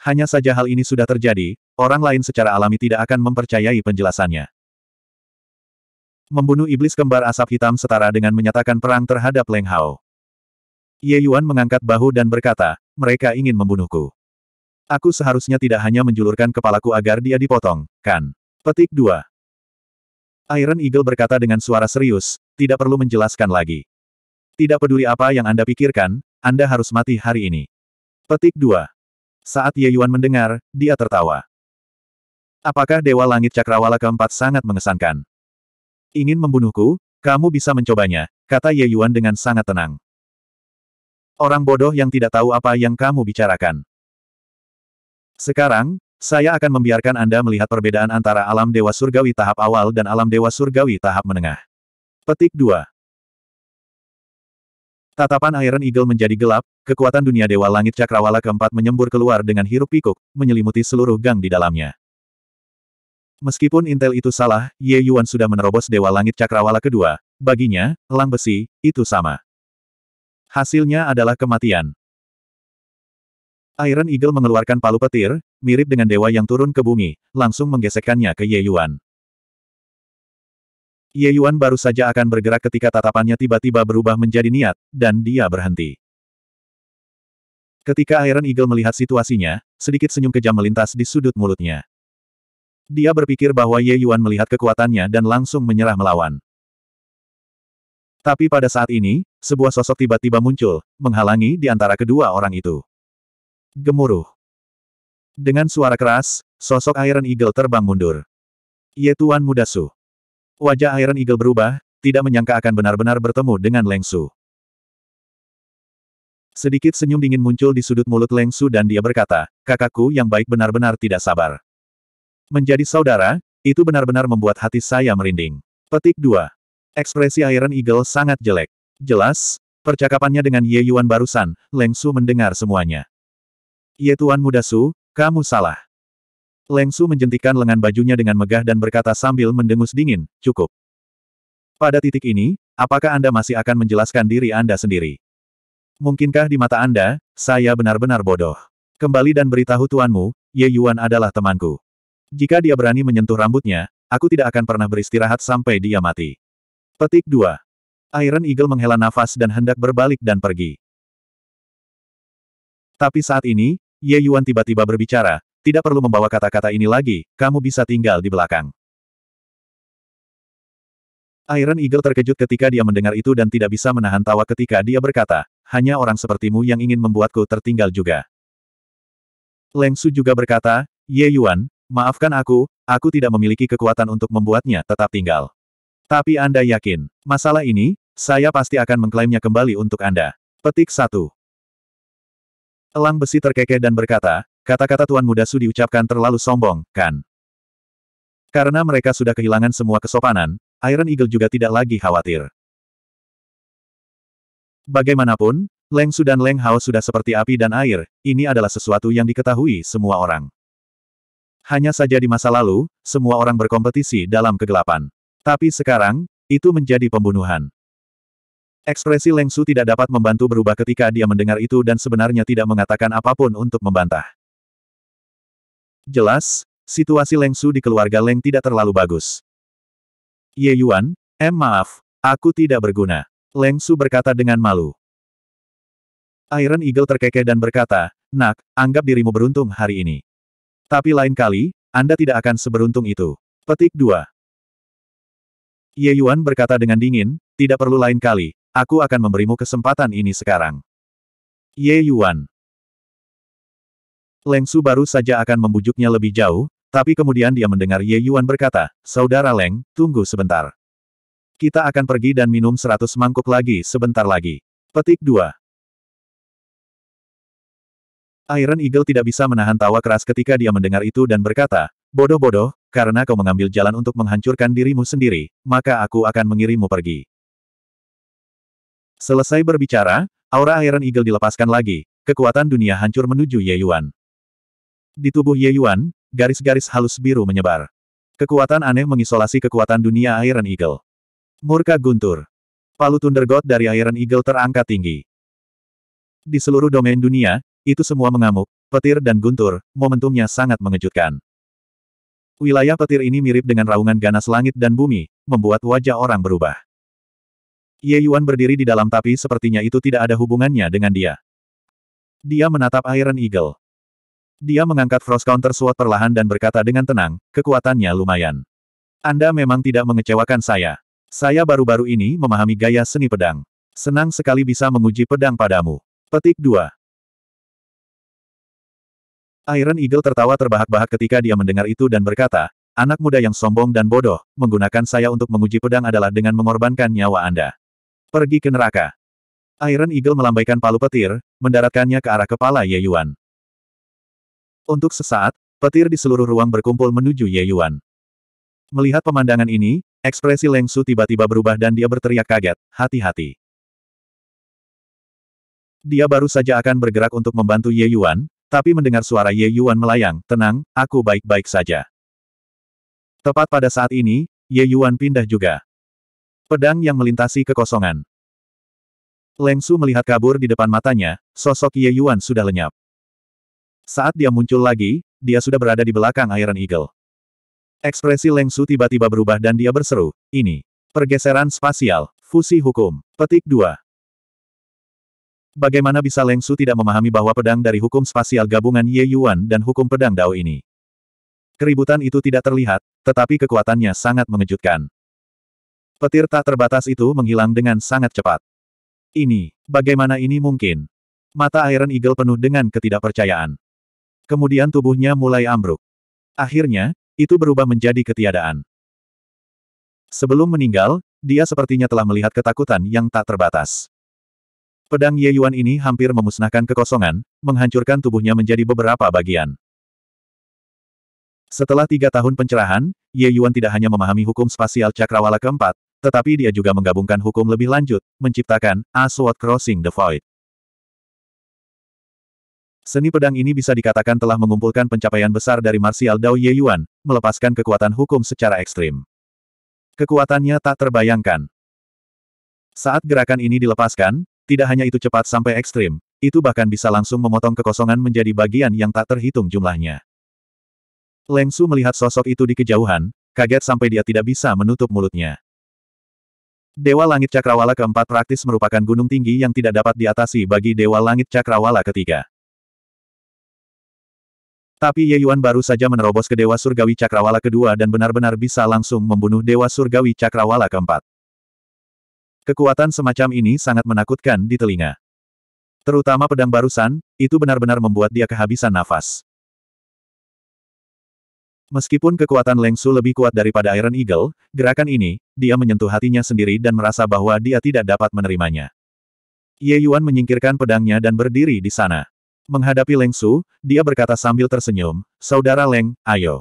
Hanya saja hal ini sudah terjadi, orang lain secara alami tidak akan mempercayai penjelasannya. Membunuh iblis kembar asap hitam setara dengan menyatakan perang terhadap Leng Hao. Ye Yuan mengangkat bahu dan berkata, mereka ingin membunuhku. Aku seharusnya tidak hanya menjulurkan kepalaku agar dia dipotong, kan? Petik 2. Iron Eagle berkata dengan suara serius, tidak perlu menjelaskan lagi. Tidak peduli apa yang Anda pikirkan, Anda harus mati hari ini. Petik 2. Saat Ye Yuan mendengar, dia tertawa. Apakah Dewa Langit Cakrawala keempat sangat mengesankan? Ingin membunuhku? Kamu bisa mencobanya, kata Ye Yuan dengan sangat tenang. Orang bodoh yang tidak tahu apa yang kamu bicarakan. Sekarang, saya akan membiarkan Anda melihat perbedaan antara alam dewa surgawi tahap awal dan alam dewa surgawi tahap menengah. Petik 2. Tatapan Iron Eagle menjadi gelap, kekuatan dunia dewa langit cakrawala keempat menyembur keluar dengan hiruk pikuk, menyelimuti seluruh gang di dalamnya. Meskipun intel itu salah, Ye Yuan sudah menerobos dewa langit cakrawala kedua, baginya, elang besi, itu sama. Hasilnya adalah kematian. Iron Eagle mengeluarkan palu petir, mirip dengan dewa yang turun ke bumi, langsung menggesekkannya ke Ye Yuan. Ye Yuan baru saja akan bergerak ketika tatapannya tiba-tiba berubah menjadi niat, dan dia berhenti. Ketika Iron Eagle melihat situasinya, sedikit senyum kejam melintas di sudut mulutnya. Dia berpikir bahwa Ye Yuan melihat kekuatannya dan langsung menyerah melawan. Tapi pada saat ini, sebuah sosok tiba-tiba muncul, menghalangi di antara kedua orang itu. Gemuruh. Dengan suara keras, sosok Iron Eagle terbang mundur. Ye Tuan Muda Su. Wajah Iron Eagle berubah, tidak menyangka akan benar-benar bertemu dengan Leng Su. Sedikit senyum dingin muncul di sudut mulut Leng Su dan dia berkata, kakakku yang baik benar-benar tidak sabar. Menjadi saudara, itu benar-benar membuat hati saya merinding. Petik 2. Ekspresi Iron Eagle sangat jelek. Jelas, percakapannya dengan Ye Yuan barusan, Leng Su mendengar semuanya. Ye iya, Tuan Muda Su, kamu salah. Leng Su menjentikan lengan bajunya dengan megah dan berkata sambil mendengus dingin, cukup. Pada titik ini, apakah Anda masih akan menjelaskan diri Anda sendiri? Mungkinkah di mata Anda, saya benar-benar bodoh? Kembali dan beritahu tuanmu, Ye Yuan adalah temanku. Jika dia berani menyentuh rambutnya, aku tidak akan pernah beristirahat sampai dia mati. Petik 2. Iron Eagle menghela nafas dan hendak berbalik dan pergi. Tapi saat ini, Ye Yuan tiba-tiba berbicara, tidak perlu membawa kata-kata ini lagi, kamu bisa tinggal di belakang. Iron Eagle terkejut ketika dia mendengar itu dan tidak bisa menahan tawa ketika dia berkata, hanya orang sepertimu yang ingin membuatku tertinggal juga. Leng Su juga berkata, Ye Yuan, maafkan aku, aku tidak memiliki kekuatan untuk membuatnya tetap tinggal. Tapi Anda yakin, masalah ini, saya pasti akan mengklaimnya kembali untuk Anda. Petik 1. Elang besi terkekeh dan berkata, kata-kata Tuan Muda Su diucapkan terlalu sombong, kan? Karena mereka sudah kehilangan semua kesopanan, Iron Eagle juga tidak lagi khawatir. Bagaimanapun, Leng Su dan Leng Hao sudah seperti api dan air, ini adalah sesuatu yang diketahui semua orang. Hanya saja di masa lalu, semua orang berkompetisi dalam kegelapan. Tapi sekarang, itu menjadi pembunuhan. Ekspresi Leng Su tidak dapat membantu berubah ketika dia mendengar itu dan sebenarnya tidak mengatakan apapun untuk membantah. Jelas, situasi Leng Su di keluarga Leng tidak terlalu bagus. Ye Yuan, em maaf, aku tidak berguna. Leng Su berkata dengan malu. Iron Eagle terkekeh dan berkata, Nak, anggap dirimu beruntung hari ini. Tapi lain kali, Anda tidak akan seberuntung itu. Petik 2. Ye Yuan berkata dengan dingin, tidak perlu lain kali, aku akan memberimu kesempatan ini sekarang. Ye Yuan. Leng Su baru saja akan membujuknya lebih jauh, tapi kemudian dia mendengar Ye Yuan berkata, Saudara Leng, tunggu sebentar. Kita akan pergi dan minum seratus mangkuk lagi sebentar lagi. Petik 2. Iron Eagle tidak bisa menahan tawa keras ketika dia mendengar itu dan berkata, Bodoh-bodoh, karena kau mengambil jalan untuk menghancurkan dirimu sendiri, maka aku akan mengirimmu pergi. Selesai berbicara, aura Iron Eagle dilepaskan lagi, kekuatan dunia hancur menuju Ye Yuan. Di tubuh Ye Yuan, garis-garis halus biru menyebar. Kekuatan aneh mengisolasi kekuatan dunia Iron Eagle. Murka guntur. Palu Thunder God dari Iron Eagle terangkat tinggi. Di seluruh domain dunia, itu semua mengamuk, petir dan guntur, momentumnya sangat mengejutkan. Wilayah petir ini mirip dengan raungan ganas langit dan bumi, membuat wajah orang berubah. Ye Yuan berdiri di dalam tapi sepertinya itu tidak ada hubungannya dengan dia. Dia menatap Iron Eagle. Dia mengangkat Frost Counter Sword perlahan dan berkata dengan tenang, kekuatannya lumayan. Anda memang tidak mengecewakan saya. Saya baru-baru ini memahami gaya seni pedang. Senang sekali bisa menguji pedang padamu. Petik 2. Iron Eagle tertawa terbahak-bahak ketika dia mendengar itu dan berkata, anak muda yang sombong dan bodoh, menggunakan saya untuk menguji pedang adalah dengan mengorbankan nyawa Anda. Pergi ke neraka. Iron Eagle melambaikan palu petir, mendaratkannya ke arah kepala Ye Yuan. Untuk sesaat, petir di seluruh ruang berkumpul menuju Ye Yuan. Melihat pemandangan ini, ekspresi Leng Su tiba-tiba berubah dan dia berteriak kaget, hati-hati. Dia baru saja akan bergerak untuk membantu Ye Yuan, tapi mendengar suara Ye Yuan melayang, tenang, aku baik-baik saja. Tepat pada saat ini, Ye Yuan pindah juga. Pedang yang melintasi kekosongan. Leng Su melihat kabur di depan matanya, sosok Ye Yuan sudah lenyap. Saat dia muncul lagi, dia sudah berada di belakang Iron Eagle. Ekspresi Leng Su tiba-tiba berubah dan dia berseru, ini. Pergeseran spasial, fusi hukum, petik 2. Bagaimana bisa Leng Su tidak memahami bahwa pedang dari hukum spasial gabungan Ye Yuan dan hukum pedang Dao ini? Keributan itu tidak terlihat, tetapi kekuatannya sangat mengejutkan. Petir tak terbatas itu menghilang dengan sangat cepat. Ini, bagaimana ini mungkin? Mata Iron Eagle penuh dengan ketidakpercayaan. Kemudian tubuhnya mulai ambruk. Akhirnya, itu berubah menjadi ketiadaan. Sebelum meninggal, dia sepertinya telah melihat ketakutan yang tak terbatas. Pedang Ye Yuan ini hampir memusnahkan kekosongan, menghancurkan tubuhnya menjadi beberapa bagian. Setelah tiga tahun pencerahan, Ye Yuan tidak hanya memahami hukum spasial cakrawala keempat, tetapi dia juga menggabungkan hukum lebih lanjut, menciptakan A Crossing the Void. Seni pedang ini bisa dikatakan telah mengumpulkan pencapaian besar dari Martial Dao Ye Yuan, melepaskan kekuatan hukum secara ekstrim. Kekuatannya tak terbayangkan. Saat gerakan ini dilepaskan, tidak hanya itu cepat sampai ekstrim, itu bahkan bisa langsung memotong kekosongan menjadi bagian yang tak terhitung jumlahnya. Leng Su melihat sosok itu di kejauhan, kaget sampai dia tidak bisa menutup mulutnya. Dewa Langit Cakrawala keempat praktis merupakan gunung tinggi yang tidak dapat diatasi bagi Dewa Langit Cakrawala ketiga. Tapi Ye Yuan baru saja menerobos ke Dewa Surgawi Cakrawala kedua dan benar-benar bisa langsung membunuh Dewa Surgawi Cakrawala keempat. Kekuatan semacam ini sangat menakutkan di telinga. Terutama pedang barusan, itu benar-benar membuat dia kehabisan nafas. Meskipun kekuatan Leng Su lebih kuat daripada Iron Eagle, gerakan ini, dia menyentuh hatinya sendiri dan merasa bahwa dia tidak dapat menerimanya. Ye Yuan menyingkirkan pedangnya dan berdiri di sana. Menghadapi Leng Su, dia berkata sambil tersenyum, Saudara Leng, ayo.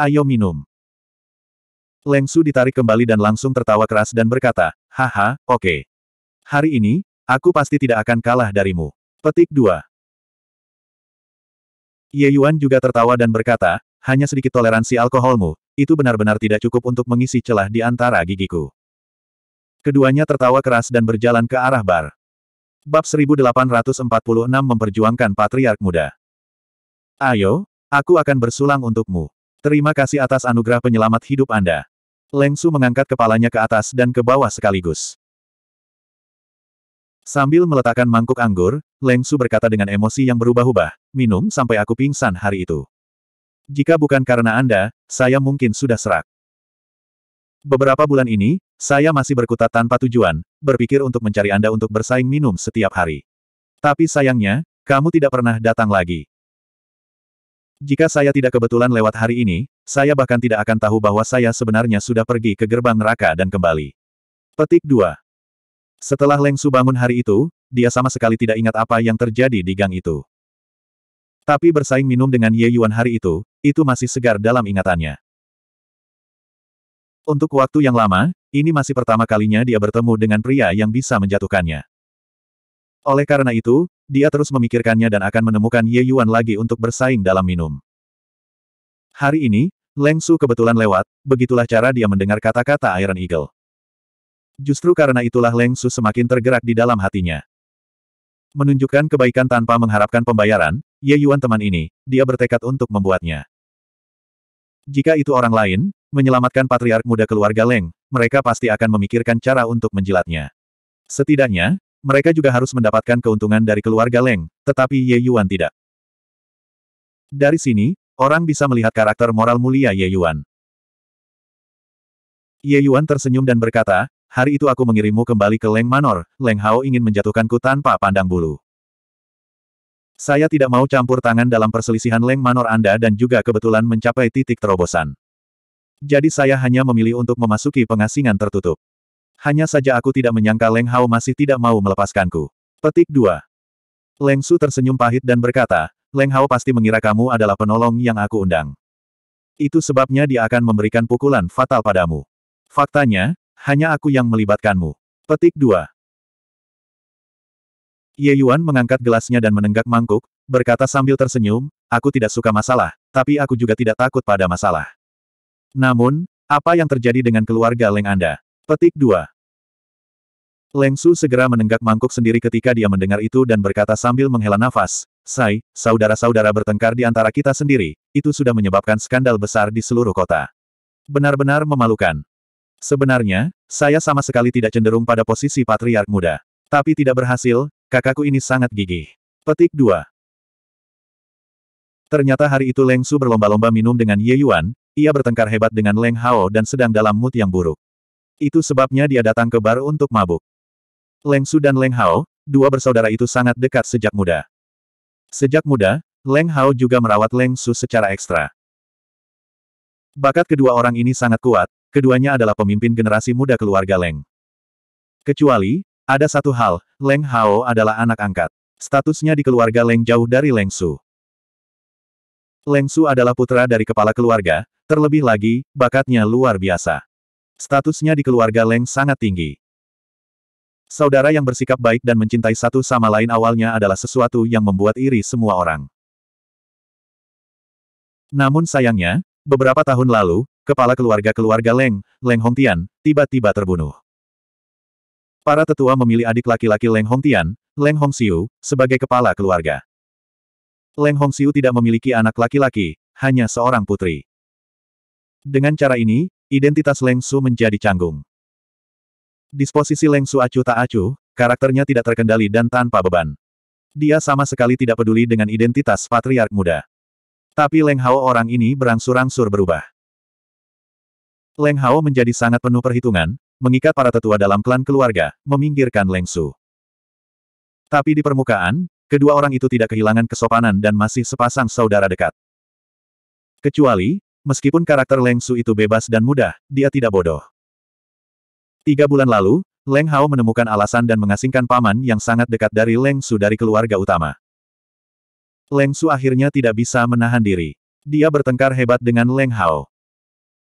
Ayo minum. Leng Su ditarik kembali dan langsung tertawa keras dan berkata, Haha, oke. Okay. Hari ini, aku pasti tidak akan kalah darimu. Petik 2. Ye Yuan juga tertawa dan berkata, hanya sedikit toleransi alkoholmu, itu benar-benar tidak cukup untuk mengisi celah di antara gigiku. Keduanya tertawa keras dan berjalan ke arah bar. Bab 1846 memperjuangkan patriark muda. Ayo, aku akan bersulang untukmu. Terima kasih atas anugerah penyelamat hidup Anda. Lengsu mengangkat kepalanya ke atas dan ke bawah sekaligus. Sambil meletakkan mangkuk anggur, Lengsu berkata dengan emosi yang berubah-ubah, minum sampai aku pingsan hari itu. Jika bukan karena Anda, saya mungkin sudah serak. Beberapa bulan ini, saya masih berkutat tanpa tujuan, berpikir untuk mencari Anda untuk bersaing minum setiap hari. Tapi sayangnya, kamu tidak pernah datang lagi. Jika saya tidak kebetulan lewat hari ini, saya bahkan tidak akan tahu bahwa saya sebenarnya sudah pergi ke gerbang neraka dan kembali. Petik 2. Setelah Leng Su bangun hari itu, dia sama sekali tidak ingat apa yang terjadi di gang itu. Tapi bersaing minum dengan Ye Yuan hari itu, itu masih segar dalam ingatannya. Untuk waktu yang lama, ini masih pertama kalinya dia bertemu dengan pria yang bisa menjatuhkannya. Oleh karena itu, dia terus memikirkannya dan akan menemukan Ye Yuan lagi untuk bersaing dalam minum. Hari ini, Leng Su kebetulan lewat, begitulah cara dia mendengar kata-kata Iron Eagle. Justru karena itulah Leng Su semakin tergerak di dalam hatinya. Menunjukkan kebaikan tanpa mengharapkan pembayaran, Ye Yuan teman ini, dia bertekad untuk membuatnya. Jika itu orang lain, menyelamatkan patriark muda keluarga Leng, mereka pasti akan memikirkan cara untuk menjilatnya. Setidaknya, mereka juga harus mendapatkan keuntungan dari keluarga Leng, tetapi Ye Yuan tidak. Dari sini, orang bisa melihat karakter moral mulia Ye Yuan. Ye Yuan tersenyum dan berkata, hari itu aku mengirimmu kembali ke Leng Manor, Leng Hao ingin menjatuhkanku tanpa pandang bulu. Saya tidak mau campur tangan dalam perselisihan Leng Manor Anda dan juga kebetulan mencapai titik terobosan. Jadi saya hanya memilih untuk memasuki pengasingan tertutup. Hanya saja aku tidak menyangka Leng Hao masih tidak mau melepaskanku. Petik 2. Leng Su tersenyum pahit dan berkata, Leng Hao pasti mengira kamu adalah penolong yang aku undang. Itu sebabnya dia akan memberikan pukulan fatal padamu. Faktanya, hanya aku yang melibatkanmu. Petik 2. Ye Yuan mengangkat gelasnya dan menenggak mangkuk, berkata sambil tersenyum, aku tidak suka masalah, tapi aku juga tidak takut pada masalah. Namun, apa yang terjadi dengan keluarga Leng Anda? Petik 2. Leng Su segera menenggak mangkuk sendiri ketika dia mendengar itu dan berkata sambil menghela nafas, Sai, saudara-saudara bertengkar di antara kita sendiri, itu sudah menyebabkan skandal besar di seluruh kota. Benar-benar memalukan. Sebenarnya, saya sama sekali tidak cenderung pada posisi patriark muda. Tapi tidak berhasil, Kakakku ini sangat gigih. Petik 2. Ternyata hari itu Leng Su berlomba-lomba minum dengan Ye Yuan, ia bertengkar hebat dengan Leng Hao dan sedang dalam mood yang buruk. Itu sebabnya dia datang ke bar untuk mabuk. Leng Su dan Leng Hao, dua bersaudara itu sangat dekat sejak muda. Sejak muda, Leng Hao juga merawat Leng Su secara ekstra. Bakat kedua orang ini sangat kuat, keduanya adalah pemimpin generasi muda keluarga Leng. Kecuali, ada satu hal, Leng Hao adalah anak angkat. Statusnya di keluarga Leng jauh dari Leng Su. Leng Su adalah putra dari kepala keluarga, terlebih lagi, bakatnya luar biasa. Statusnya di keluarga Leng sangat tinggi. Saudara yang bersikap baik dan mencintai satu sama lain awalnya adalah sesuatu yang membuat iri semua orang. Namun sayangnya, beberapa tahun lalu, kepala keluarga keluarga Leng, Leng Hongtian, tiba-tiba terbunuh. Para tetua memilih adik laki-laki Leng Hongtian, Leng Hongxiu, sebagai kepala keluarga. Leng Hongxiu tidak memiliki anak laki-laki, hanya seorang putri. Dengan cara ini, identitas Leng Su menjadi canggung. Disposisi Leng Su acuh tak acuh, karakternya tidak terkendali dan tanpa beban. Dia sama sekali tidak peduli dengan identitas patriark muda. Tapi Leng Hao orang ini berangsur-angsur berubah. Leng Hao menjadi sangat penuh perhitungan, mengikat para tetua dalam klan keluarga, meminggirkan Leng Su. Tapi di permukaan, kedua orang itu tidak kehilangan kesopanan dan masih sepasang saudara dekat. Kecuali, meskipun karakter Leng Su itu bebas dan mudah, dia tidak bodoh. Tiga bulan lalu, Leng Hao menemukan alasan dan mengasingkan paman yang sangat dekat dari Leng Su dari keluarga utama. Leng Su akhirnya tidak bisa menahan diri. Dia bertengkar hebat dengan Leng Hao.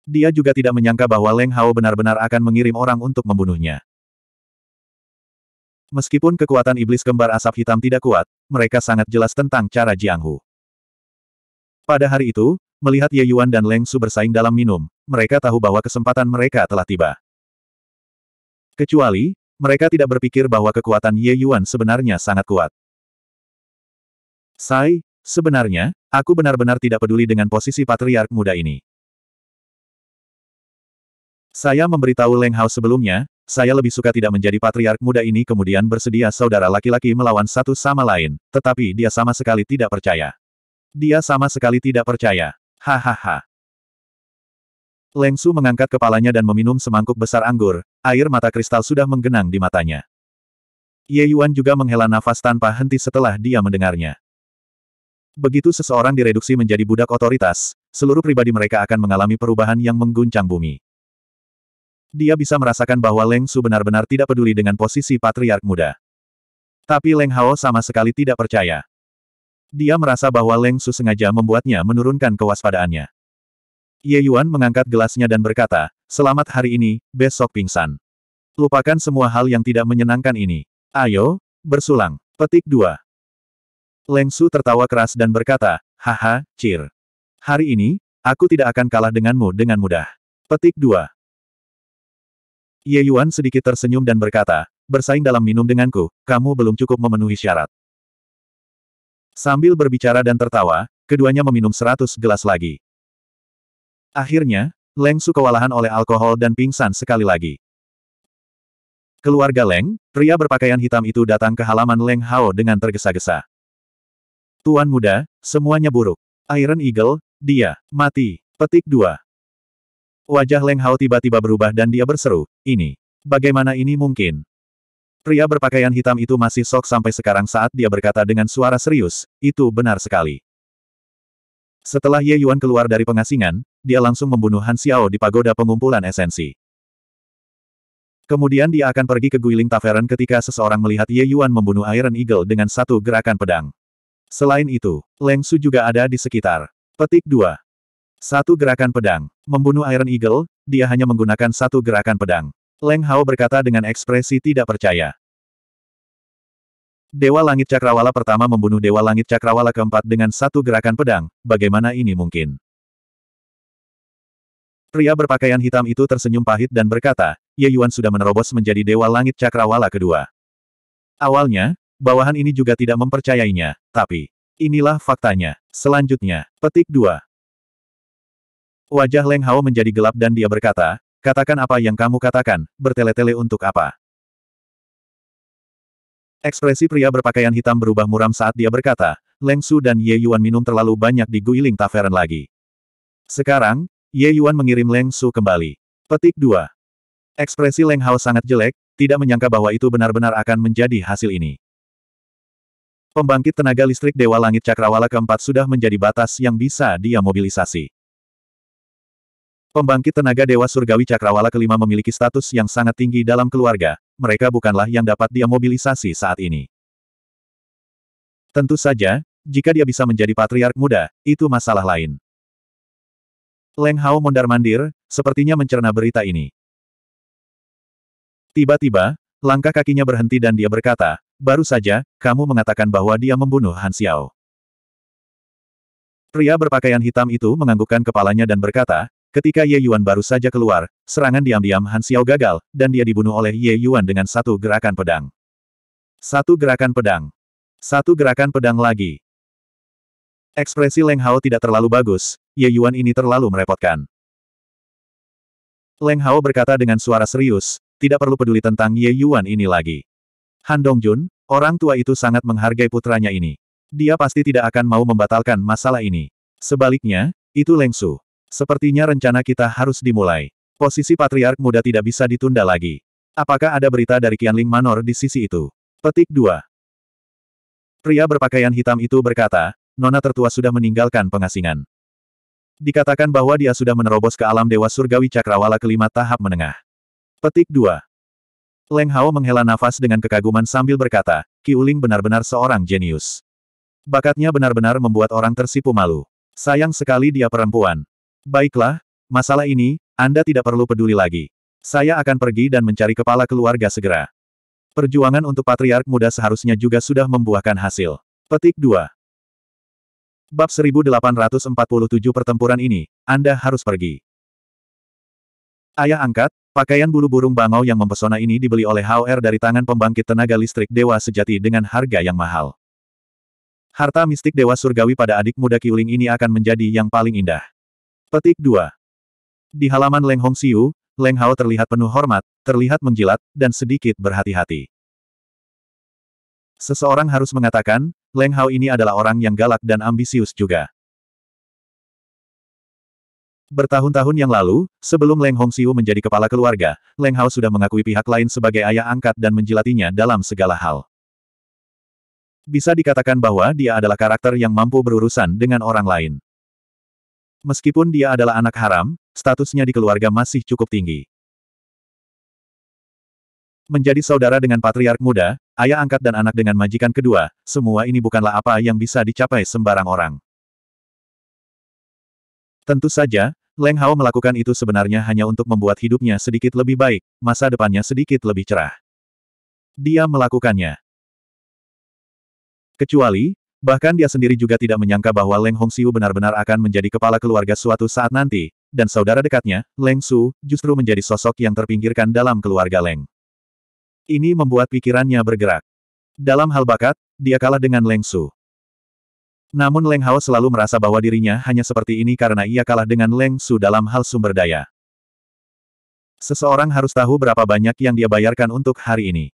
Dia juga tidak menyangka bahwa Leng Hao benar-benar akan mengirim orang untuk membunuhnya. Meskipun kekuatan iblis kembar asap hitam tidak kuat, mereka sangat jelas tentang cara Jiang Hu. Pada hari itu, melihat Ye Yuan dan Leng Su bersaing dalam minum, mereka tahu bahwa kesempatan mereka telah tiba. Kecuali, mereka tidak berpikir bahwa kekuatan Ye Yuan sebenarnya sangat kuat. Sai, sebenarnya, aku benar-benar tidak peduli dengan posisi patriark muda ini. Saya memberitahu Leng Hao sebelumnya, saya lebih suka tidak menjadi patriark muda ini kemudian bersedia saudara laki-laki melawan satu sama lain, tetapi dia sama sekali tidak percaya. Dia sama sekali tidak percaya. Hahaha. Leng Su mengangkat kepalanya dan meminum semangkuk besar anggur, air mata kristal sudah menggenang di matanya. Ye Yuan juga menghela nafas tanpa henti setelah dia mendengarnya. Begitu seseorang direduksi menjadi budak otoritas, seluruh pribadi mereka akan mengalami perubahan yang mengguncang bumi. Dia bisa merasakan bahwa Leng Su benar-benar tidak peduli dengan posisi patriark muda. Tapi Leng Hao sama sekali tidak percaya. Dia merasa bahwa Leng Su sengaja membuatnya menurunkan kewaspadaannya. Ye Yuan mengangkat gelasnya dan berkata, Selamat hari ini, besok pingsan. Lupakan semua hal yang tidak menyenangkan ini. Ayo, bersulang. Petik 2. Leng Su tertawa keras dan berkata, Haha, Cir. Hari ini, aku tidak akan kalah denganmu dengan mudah. Petik 2. Ye Yuan sedikit tersenyum dan berkata, bersaing dalam minum denganku, kamu belum cukup memenuhi syarat. Sambil berbicara dan tertawa, keduanya meminum seratus gelas lagi. Akhirnya, Leng Su kewalahan oleh alkohol dan pingsan sekali lagi. Keluarga Leng, pria berpakaian hitam itu datang ke halaman Leng Hao dengan tergesa-gesa. Tuan muda, semuanya buruk. Iron Eagle, dia, mati. Petik 2. Wajah Leng Hao tiba-tiba berubah dan dia berseru, ini. Bagaimana ini mungkin? Pria berpakaian hitam itu masih sok sampai sekarang saat dia berkata dengan suara serius, itu benar sekali. Setelah Ye Yuan keluar dari pengasingan, dia langsung membunuh Han Xiao di pagoda pengumpulan esensi. Kemudian dia akan pergi ke Guiling Tavern ketika seseorang melihat Ye Yuan membunuh Iron Eagle dengan satu gerakan pedang. Selain itu, Leng Su juga ada di sekitar. Petik 2. Satu gerakan pedang. Membunuh Iron Eagle, dia hanya menggunakan satu gerakan pedang. Leng Hao berkata dengan ekspresi tidak percaya. Dewa Langit Cakrawala pertama membunuh Dewa Langit Cakrawala keempat dengan satu gerakan pedang, bagaimana ini mungkin? Pria berpakaian hitam itu tersenyum pahit dan berkata, Ye Yuan sudah menerobos menjadi Dewa Langit Cakrawala kedua. Awalnya, bawahan ini juga tidak mempercayainya, tapi inilah faktanya. Selanjutnya, petik 2. Wajah Leng Hao menjadi gelap dan dia berkata, katakan apa yang kamu katakan, bertele-tele untuk apa. Ekspresi pria berpakaian hitam berubah muram saat dia berkata, Leng Su dan Ye Yuan minum terlalu banyak di Guiling Tavern lagi. Sekarang, Ye Yuan mengirim Leng Su kembali. Petik 2. Ekspresi Leng Hao sangat jelek, tidak menyangka bahwa itu benar-benar akan menjadi hasil ini. Pembangkit tenaga listrik Dewa Langit Cakrawala keempat sudah menjadi batas yang bisa dia mobilisasi. Pembangkit tenaga Dewa Surgawi Cakrawala kelima memiliki status yang sangat tinggi dalam keluarga, mereka bukanlah yang dapat dia mobilisasi saat ini. Tentu saja, jika dia bisa menjadi patriark muda, itu masalah lain. Leng Hao mondar-mandir, sepertinya mencerna berita ini. Tiba-tiba, langkah kakinya berhenti dan dia berkata, baru saja, kamu mengatakan bahwa dia membunuh Han Xiao. Pria berpakaian hitam itu menganggukkan kepalanya dan berkata, Ketika Ye Yuan baru saja keluar, serangan diam-diam Han Xiao gagal, dan dia dibunuh oleh Ye Yuan dengan satu gerakan pedang. Satu gerakan pedang. Satu gerakan pedang lagi. Ekspresi Leng Hao tidak terlalu bagus, Ye Yuan ini terlalu merepotkan. Leng Hao berkata dengan suara serius, tidak perlu peduli tentang Ye Yuan ini lagi. Han Dongjun, orang tua itu sangat menghargai putranya ini. Dia pasti tidak akan mau membatalkan masalah ini. Sebaliknya, itu Leng Su. Sepertinya rencana kita harus dimulai. Posisi patriark muda tidak bisa ditunda lagi. Apakah ada berita dari Qianling Manor di sisi itu? Petik 2. Pria berpakaian hitam itu berkata, Nona tertua sudah meninggalkan pengasingan. Dikatakan bahwa dia sudah menerobos ke alam Dewa Surgawi Cakrawala kelima tahap menengah. Petik 2. Leng Hao menghela nafas dengan kekaguman sambil berkata, Ki Uling benar-benar seorang jenius. Bakatnya benar-benar membuat orang tersipu malu. Sayang sekali dia perempuan. Baiklah, masalah ini, Anda tidak perlu peduli lagi. Saya akan pergi dan mencari kepala keluarga segera. Perjuangan untuk patriark muda seharusnya juga sudah membuahkan hasil. Petik 2. Bab 1847 pertempuran ini, Anda harus pergi. Ayah angkat, pakaian bulu burung bangau yang mempesona ini dibeli oleh HR dari tangan pembangkit tenaga listrik dewa sejati dengan harga yang mahal. Harta mistik Dewa Surgawi pada adik muda Kiuling ini akan menjadi yang paling indah. Petik 2. Di halaman Leng Hong Siu, Leng Hao terlihat penuh hormat, terlihat menjilat, dan sedikit berhati-hati. Seseorang harus mengatakan, Leng Hao ini adalah orang yang galak dan ambisius juga. Bertahun-tahun yang lalu, sebelum Leng Hong Siu menjadi kepala keluarga, Leng Hao sudah mengakui pihak lain sebagai ayah angkat dan menjilatinya dalam segala hal. Bisa dikatakan bahwa dia adalah karakter yang mampu berurusan dengan orang lain. Meskipun dia adalah anak haram, statusnya di keluarga masih cukup tinggi. Menjadi saudara dengan patriark muda, ayah angkat dan anak dengan majikan kedua, semua ini bukanlah apa yang bisa dicapai sembarang orang. Tentu saja, Leng Hao melakukan itu sebenarnya hanya untuk membuat hidupnya sedikit lebih baik, masa depannya sedikit lebih cerah. Dia melakukannya. Kecuali, Bahkan dia sendiri juga tidak menyangka bahwa Leng Hongxiu benar-benar akan menjadi kepala keluarga suatu saat nanti, dan saudara dekatnya, Leng Su, justru menjadi sosok yang terpinggirkan dalam keluarga Leng. Ini membuat pikirannya bergerak. Dalam hal bakat, dia kalah dengan Leng Su. Namun Leng Hao selalu merasa bahwa dirinya hanya seperti ini karena ia kalah dengan Leng Su dalam hal sumber daya. Seseorang harus tahu berapa banyak yang dia bayarkan untuk hari ini.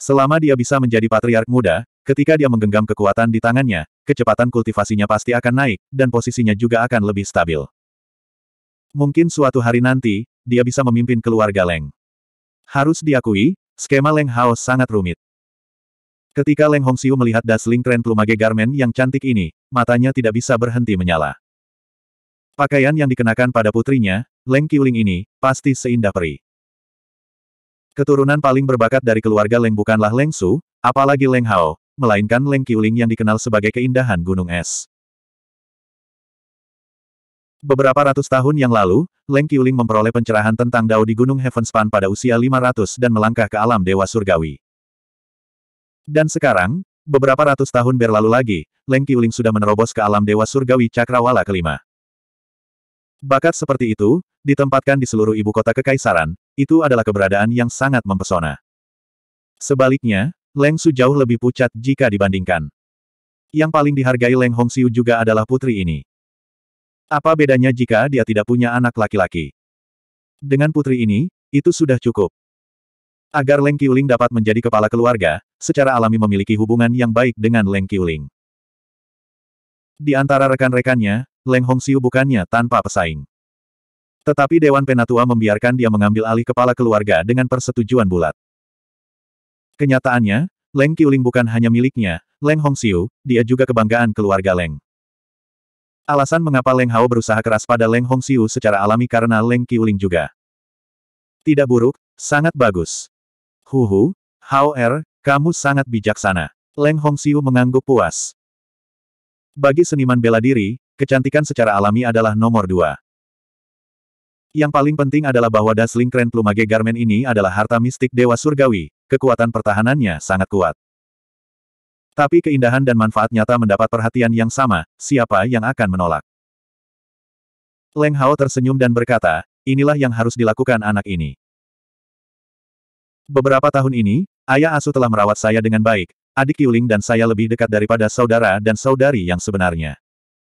Selama dia bisa menjadi patriark muda, Ketika dia menggenggam kekuatan di tangannya, kecepatan kultivasinya pasti akan naik, dan posisinya juga akan lebih stabil. Mungkin suatu hari nanti, dia bisa memimpin keluarga Leng. Harus diakui, skema Leng Hao sangat rumit. Ketika Leng Hongxiu melihat dasling tren plumage garment yang cantik ini, matanya tidak bisa berhenti menyala. Pakaian yang dikenakan pada putrinya, Leng Qiuling ini, pasti seindah peri. Keturunan paling berbakat dari keluarga Leng bukanlah Leng Su, apalagi Leng Hao, melainkan Leng Qiuling yang dikenal sebagai keindahan gunung es. Beberapa ratus tahun yang lalu, Leng Qiuling memperoleh pencerahan tentang Dao di Gunung Heavenspan pada usia 500 dan melangkah ke alam Dewa Surgawi. Dan sekarang, beberapa ratus tahun berlalu lagi, Leng Qiuling sudah menerobos ke alam Dewa Surgawi Cakrawala kelima. Bakat seperti itu, ditempatkan di seluruh ibu kota kekaisaran, itu adalah keberadaan yang sangat mempesona. Sebaliknya, Leng Su jauh lebih pucat jika dibandingkan. Yang paling dihargai Leng Hong Hongxiu juga adalah putri ini. Apa bedanya jika dia tidak punya anak laki-laki? Dengan putri ini, itu sudah cukup. Agar Leng Qiuling dapat menjadi kepala keluarga, secara alami memiliki hubungan yang baik dengan Leng Qiuling. Di antara rekan-rekannya, Leng Hong Hongxiu bukannya tanpa pesaing. Tetapi Dewan Penatua membiarkan dia mengambil alih kepala keluarga dengan persetujuan bulat. Kenyataannya, Leng Qiuling bukan hanya miliknya, Leng Hongxiu, dia juga kebanggaan keluarga Leng. Alasan mengapa Leng Hao berusaha keras pada Leng Hongxiu secara alami karena Leng Qiuling juga. Tidak buruk, sangat bagus. Huhu, Hao Er, kamu sangat bijaksana. Leng Hongxiu mengangguk puas. Bagi seniman bela diri, kecantikan secara alami adalah nomor dua. Yang paling penting adalah bahwa Dasling Grand plumage garment ini adalah harta mistik Dewa Surgawi, kekuatan pertahanannya sangat kuat. Tapi keindahan dan manfaat nyata mendapat perhatian yang sama, siapa yang akan menolak? Leng Hao tersenyum dan berkata, inilah yang harus dilakukan anak ini. Beberapa tahun ini, ayah asuh telah merawat saya dengan baik, adik Yuling dan saya lebih dekat daripada saudara dan saudari yang sebenarnya.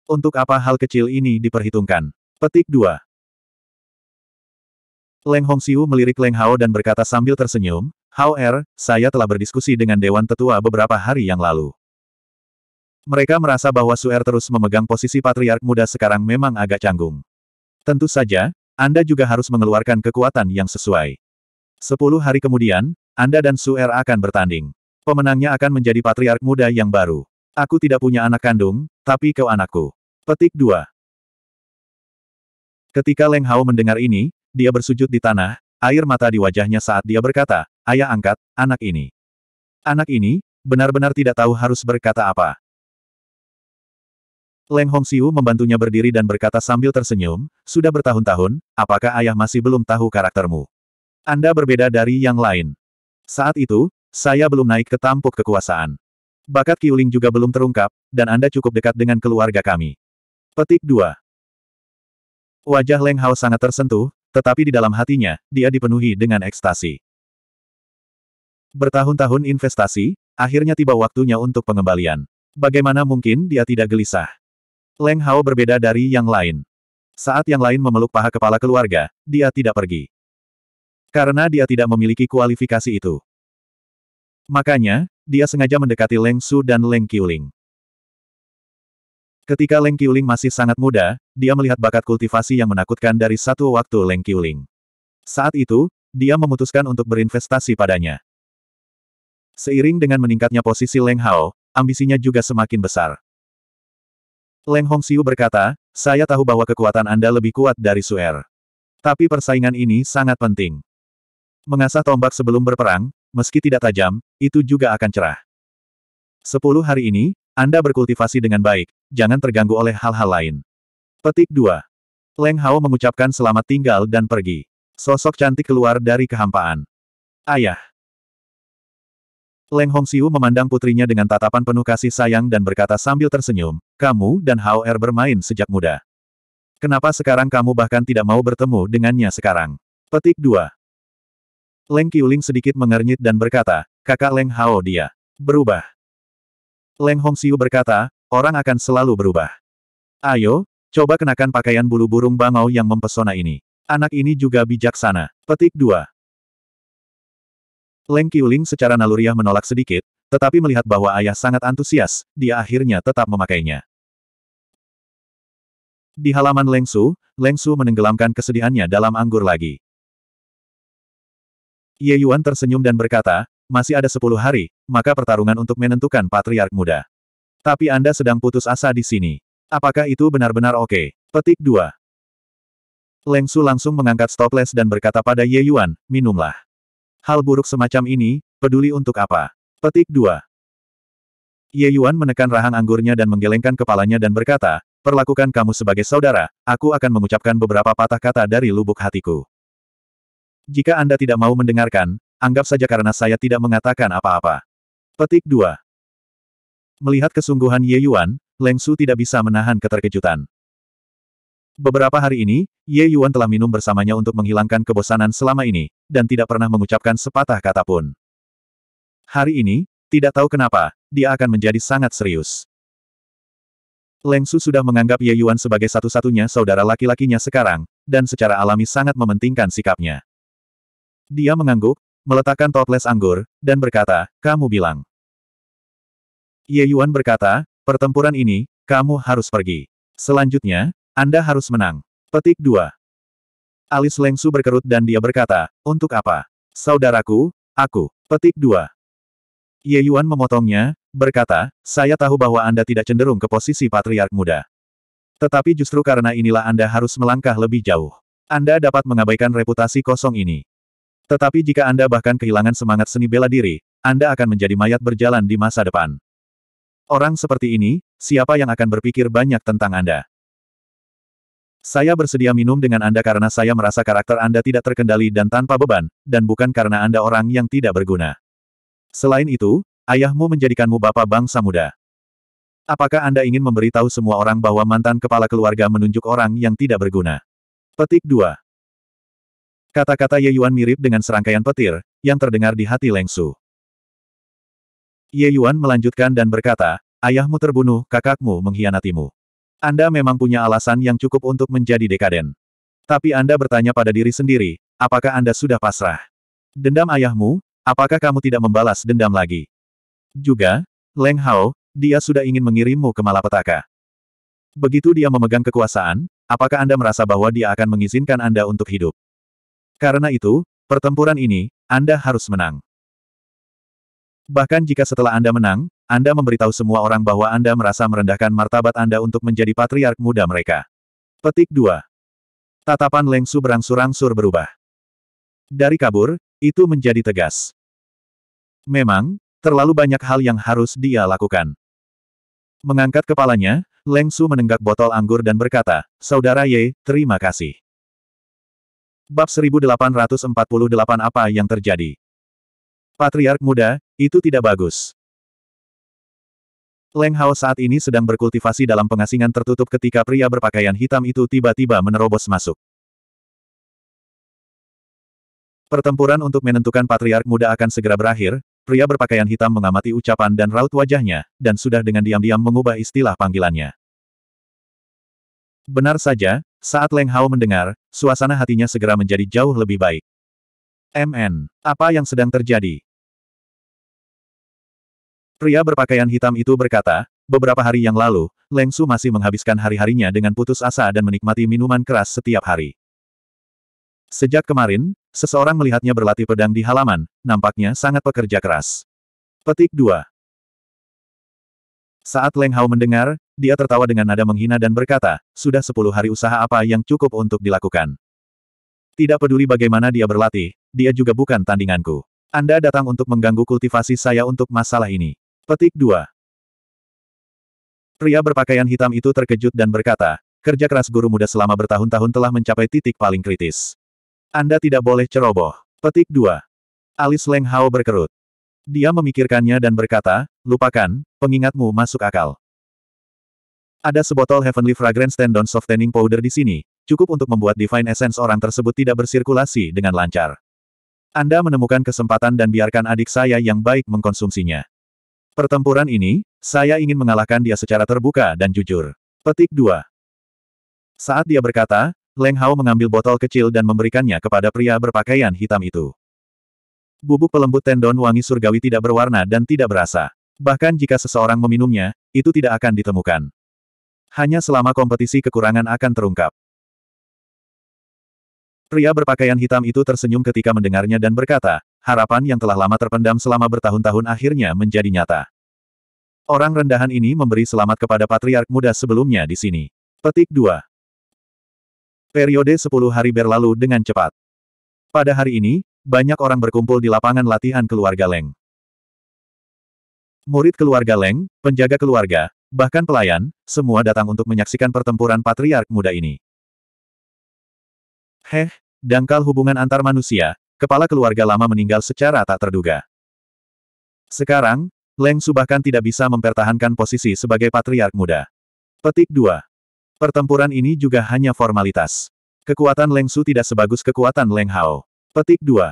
Untuk apa hal kecil ini diperhitungkan? Petik 2. Leng Siu melirik Leng Hao dan berkata sambil tersenyum, Er, saya telah berdiskusi dengan Dewan Tetua beberapa hari yang lalu. Mereka merasa bahwa Suer terus memegang posisi patriark muda sekarang memang agak canggung. Tentu saja, Anda juga harus mengeluarkan kekuatan yang sesuai. Sepuluh hari kemudian, Anda dan Suer akan bertanding. Pemenangnya akan menjadi patriark muda yang baru. Aku tidak punya anak kandung, tapi kau anakku. Petik 2. Ketika Leng Hao mendengar ini, dia bersujud di tanah, air mata di wajahnya saat dia berkata, ayah angkat, anak ini. Anak ini, benar-benar tidak tahu harus berkata apa. Leng Hong Siu membantunya berdiri dan berkata sambil tersenyum, sudah bertahun-tahun, apakah ayah masih belum tahu karaktermu? Anda berbeda dari yang lain. Saat itu, saya belum naik ke tampuk kekuasaan. Bakat Kiuling juga belum terungkap, dan Anda cukup dekat dengan keluarga kami. Petik 2 Wajah Leng Hao sangat tersentuh, tetapi di dalam hatinya, dia dipenuhi dengan ekstasi. Bertahun-tahun investasi, akhirnya tiba waktunya untuk pengembalian. Bagaimana mungkin dia tidak gelisah? Leng Hao berbeda dari yang lain. Saat yang lain memeluk paha kepala keluarga, dia tidak pergi. Karena dia tidak memiliki kualifikasi itu. Makanya, dia sengaja mendekati Leng Su dan Leng Qiuling. Ketika Leng Qiuling masih sangat muda, dia melihat bakat kultivasi yang menakutkan dari satu waktu Leng Qiuling. Saat itu, dia memutuskan untuk berinvestasi padanya. Seiring dengan meningkatnya posisi Leng Hao, ambisinya juga semakin besar. Leng Hong Hongxiu berkata, saya tahu bahwa kekuatan Anda lebih kuat dari Suer. Tapi persaingan ini sangat penting. Mengasah tombak sebelum berperang, meski tidak tajam, itu juga akan cerah. Sepuluh hari ini, Anda berkultivasi dengan baik, jangan terganggu oleh hal-hal lain. Petik 2. Leng Hao mengucapkan selamat tinggal dan pergi. Sosok cantik keluar dari kehampaan. Ayah. Leng Hong Hongxiu memandang putrinya dengan tatapan penuh kasih sayang dan berkata sambil tersenyum, kamu dan Hao Er bermain sejak muda. Kenapa sekarang kamu bahkan tidak mau bertemu dengannya sekarang? Petik 2. Leng Qiuling sedikit mengernyit dan berkata, kakak Leng Hao dia. Berubah. Leng Hong Hongxiu berkata, orang akan selalu berubah. Ayo, coba kenakan pakaian bulu burung bangau yang mempesona ini. Anak ini juga bijaksana. Petik 2. Leng Qiuling secara naluriah menolak sedikit, tetapi melihat bahwa ayah sangat antusias, dia akhirnya tetap memakainya. Di halaman Leng Su, Leng Su menenggelamkan kesedihannya dalam anggur lagi. Ye Yuan tersenyum dan berkata, masih ada sepuluh hari, maka pertarungan untuk menentukan patriark muda. Tapi Anda sedang putus asa di sini. Apakah itu benar-benar oke? Okay? Petik 2. Leng Su langsung mengangkat stopless dan berkata pada Ye Yuan, minumlah. Hal buruk semacam ini, peduli untuk apa? Petik 2. Ye Yuan menekan rahang anggurnya dan menggelengkan kepalanya dan berkata, Perlakukan kamu sebagai saudara, aku akan mengucapkan beberapa patah kata dari lubuk hatiku. Jika Anda tidak mau mendengarkan, anggap saja karena saya tidak mengatakan apa-apa. Petik 2. Melihat kesungguhan Ye Yuan, Leng Su tidak bisa menahan keterkejutan. Beberapa hari ini, Ye Yuan telah minum bersamanya untuk menghilangkan kebosanan selama ini, dan tidak pernah mengucapkan sepatah kata pun. Hari ini, tidak tahu kenapa, dia akan menjadi sangat serius. Leng Su sudah menganggap Ye Yuan sebagai satu-satunya saudara laki-lakinya sekarang, dan secara alami sangat mementingkan sikapnya. Dia mengangguk, meletakkan toples anggur, dan berkata, kamu bilang. Ye Yuan berkata, pertempuran ini, kamu harus pergi. Selanjutnya, anda harus menang. Petik 2. Alis Lengsu berkerut dan dia berkata, untuk apa? Saudaraku, aku. Petik 2. Ye Yuan memotongnya, berkata, saya tahu bahwa Anda tidak cenderung ke posisi patriark muda. Tetapi justru karena inilah Anda harus melangkah lebih jauh. Anda dapat mengabaikan reputasi kosong ini. Tetapi jika Anda bahkan kehilangan semangat seni bela diri, Anda akan menjadi mayat berjalan di masa depan. Orang seperti ini, siapa yang akan berpikir banyak tentang Anda? Saya bersedia minum dengan Anda karena saya merasa karakter Anda tidak terkendali dan tanpa beban, dan bukan karena Anda orang yang tidak berguna. Selain itu, ayahmu menjadikanmu bapak bangsa muda. Apakah Anda ingin memberitahu semua orang bahwa mantan kepala keluarga menunjuk orang yang tidak berguna? Petik 2. Kata-kata Ye Yuan mirip dengan serangkaian petir, yang terdengar di hati Leng Su. Ye Yuan melanjutkan dan berkata, ayahmu terbunuh, kakakmu mengkhianatimu. Anda memang punya alasan yang cukup untuk menjadi dekaden. Tapi Anda bertanya pada diri sendiri, apakah Anda sudah pasrah? Dendam ayahmu, apakah kamu tidak membalas dendam lagi? Juga, Leng Hao, dia sudah ingin mengirimmu ke malapetaka. Begitu dia memegang kekuasaan, apakah Anda merasa bahwa dia akan mengizinkan Anda untuk hidup? Karena itu, pertempuran ini, Anda harus menang. Bahkan jika setelah Anda menang, anda memberitahu semua orang bahwa Anda merasa merendahkan martabat Anda untuk menjadi patriark muda mereka. Petik 2. Tatapan Leng Su berangsur-angsur berubah. Dari kabur, itu menjadi tegas. Memang, terlalu banyak hal yang harus dia lakukan. Mengangkat kepalanya, Leng Su menenggak botol anggur dan berkata, Saudara Ye, terima kasih. Bab 1848 Apa yang terjadi? Patriark muda, itu tidak bagus. Leng Hao saat ini sedang berkultivasi dalam pengasingan tertutup ketika pria berpakaian hitam itu tiba-tiba menerobos masuk. Pertempuran untuk menentukan patriark muda akan segera berakhir, pria berpakaian hitam mengamati ucapan dan raut wajahnya, dan sudah dengan diam-diam mengubah istilah panggilannya. Benar saja, saat Leng Hao mendengar, suasana hatinya segera menjadi jauh lebih baik. MN, apa yang sedang terjadi? Pria berpakaian hitam itu berkata, beberapa hari yang lalu, Leng Su masih menghabiskan hari-harinya dengan putus asa dan menikmati minuman keras setiap hari. Sejak kemarin, seseorang melihatnya berlatih pedang di halaman, nampaknya sangat pekerja keras. Petik 2 Saat Leng Hao mendengar, dia tertawa dengan nada menghina dan berkata, sudah sepuluh hari usaha apa yang cukup untuk dilakukan. Tidak peduli bagaimana dia berlatih, dia juga bukan tandinganku. Anda datang untuk mengganggu kultivasi saya untuk masalah ini. Petik 2. Pria berpakaian hitam itu terkejut dan berkata, kerja keras guru muda selama bertahun-tahun telah mencapai titik paling kritis. Anda tidak boleh ceroboh. Petik 2. Alis Leng Hao berkerut. Dia memikirkannya dan berkata, lupakan, pengingatmu masuk akal. Ada sebotol Heavenly Fragrance Tendon Softening Powder di sini, cukup untuk membuat Divine Essence orang tersebut tidak bersirkulasi dengan lancar. Anda menemukan kesempatan dan biarkan adik saya yang baik mengkonsumsinya. Pertempuran ini, saya ingin mengalahkan dia secara terbuka dan jujur. Petik 2. Saat dia berkata, Leng Hao mengambil botol kecil dan memberikannya kepada pria berpakaian hitam itu. Bubuk pelembut tendon wangi surgawi tidak berwarna dan tidak berasa. Bahkan jika seseorang meminumnya, itu tidak akan ditemukan. Hanya selama kompetisi kekurangan akan terungkap. Pria berpakaian hitam itu tersenyum ketika mendengarnya dan berkata, harapan yang telah lama terpendam selama bertahun-tahun akhirnya menjadi nyata. Orang rendahan ini memberi selamat kepada patriark muda sebelumnya di sini. Petik 2. Periode 10 hari berlalu dengan cepat. Pada hari ini, banyak orang berkumpul di lapangan latihan keluarga Leng. Murid keluarga Leng, penjaga keluarga, bahkan pelayan, semua datang untuk menyaksikan pertempuran patriark muda ini. Heh, dangkal hubungan antar manusia, kepala keluarga lama meninggal secara tak terduga. Sekarang, Leng Su bahkan tidak bisa mempertahankan posisi sebagai patriark muda. Petik 2. Pertempuran ini juga hanya formalitas. Kekuatan Leng Su tidak sebagus kekuatan Leng Hao. Petik 2.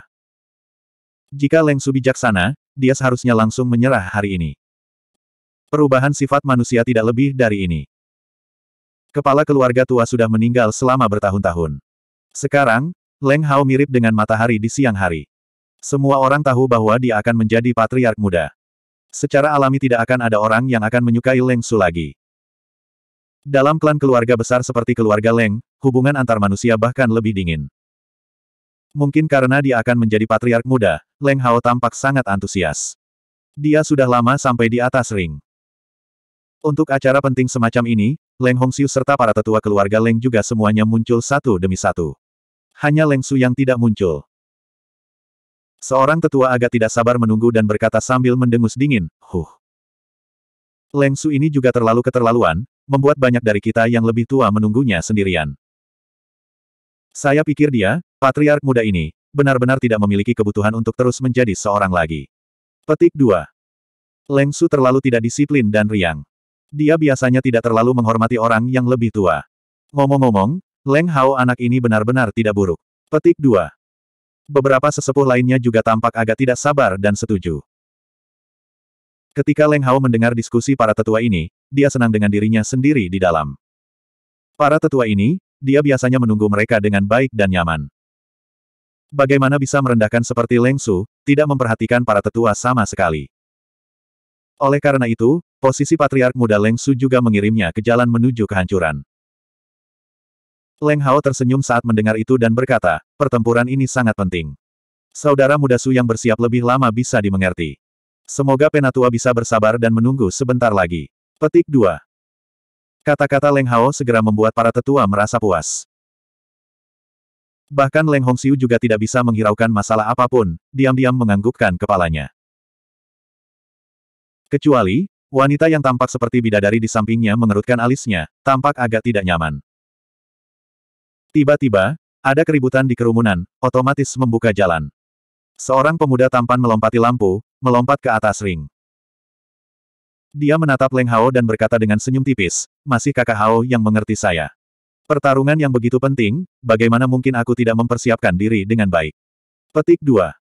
Jika Leng Su bijaksana, dia seharusnya langsung menyerah hari ini. Perubahan sifat manusia tidak lebih dari ini. Kepala keluarga tua sudah meninggal selama bertahun-tahun. Sekarang, Leng Hao mirip dengan matahari di siang hari. Semua orang tahu bahwa dia akan menjadi patriark muda. Secara alami tidak akan ada orang yang akan menyukai Leng Su lagi. Dalam klan keluarga besar seperti keluarga Leng, hubungan antar manusia bahkan lebih dingin. Mungkin karena dia akan menjadi patriark muda, Leng Hao tampak sangat antusias. Dia sudah lama sampai di atas ring. Untuk acara penting semacam ini, Leng Hongxiu serta para tetua keluarga Leng juga semuanya muncul satu demi satu hanya Leng Su yang tidak muncul. Seorang tetua agak tidak sabar menunggu dan berkata sambil mendengus dingin, huh. Leng Su ini juga terlalu keterlaluan, membuat banyak dari kita yang lebih tua menunggunya sendirian. Saya pikir dia, patriark muda ini, benar-benar tidak memiliki kebutuhan untuk terus menjadi seorang lagi. Petik 2. Leng Su terlalu tidak disiplin dan riang. Dia biasanya tidak terlalu menghormati orang yang lebih tua. Ngomong-ngomong, Leng Hao anak ini benar-benar tidak buruk. Petik 2. Beberapa sesepuh lainnya juga tampak agak tidak sabar dan setuju. Ketika Leng Hao mendengar diskusi para tetua ini, dia senang dengan dirinya sendiri di dalam. Para tetua ini, dia biasanya menunggu mereka dengan baik dan nyaman. Bagaimana bisa merendahkan seperti Leng Su, tidak memperhatikan para tetua sama sekali. Oleh karena itu, posisi patriark muda Leng Su juga mengirimnya ke jalan menuju kehancuran. Leng Hao tersenyum saat mendengar itu dan berkata, pertempuran ini sangat penting. Saudara muda Su yang bersiap lebih lama bisa dimengerti. Semoga Penatua bisa bersabar dan menunggu sebentar lagi. Petik 2. Kata-kata Leng Hao segera membuat para tetua merasa puas. Bahkan Leng Hong Hongxiu juga tidak bisa menghiraukan masalah apapun, diam-diam menganggukkan kepalanya. Kecuali, wanita yang tampak seperti bidadari di sampingnya mengerutkan alisnya, tampak agak tidak nyaman. Tiba-tiba, ada keributan di kerumunan, otomatis membuka jalan. Seorang pemuda tampan melompati lampu, melompat ke atas ring. Dia menatap Leng Hao dan berkata dengan senyum tipis, masih kakak Hao yang mengerti saya. Pertarungan yang begitu penting, bagaimana mungkin aku tidak mempersiapkan diri dengan baik. Petik 2.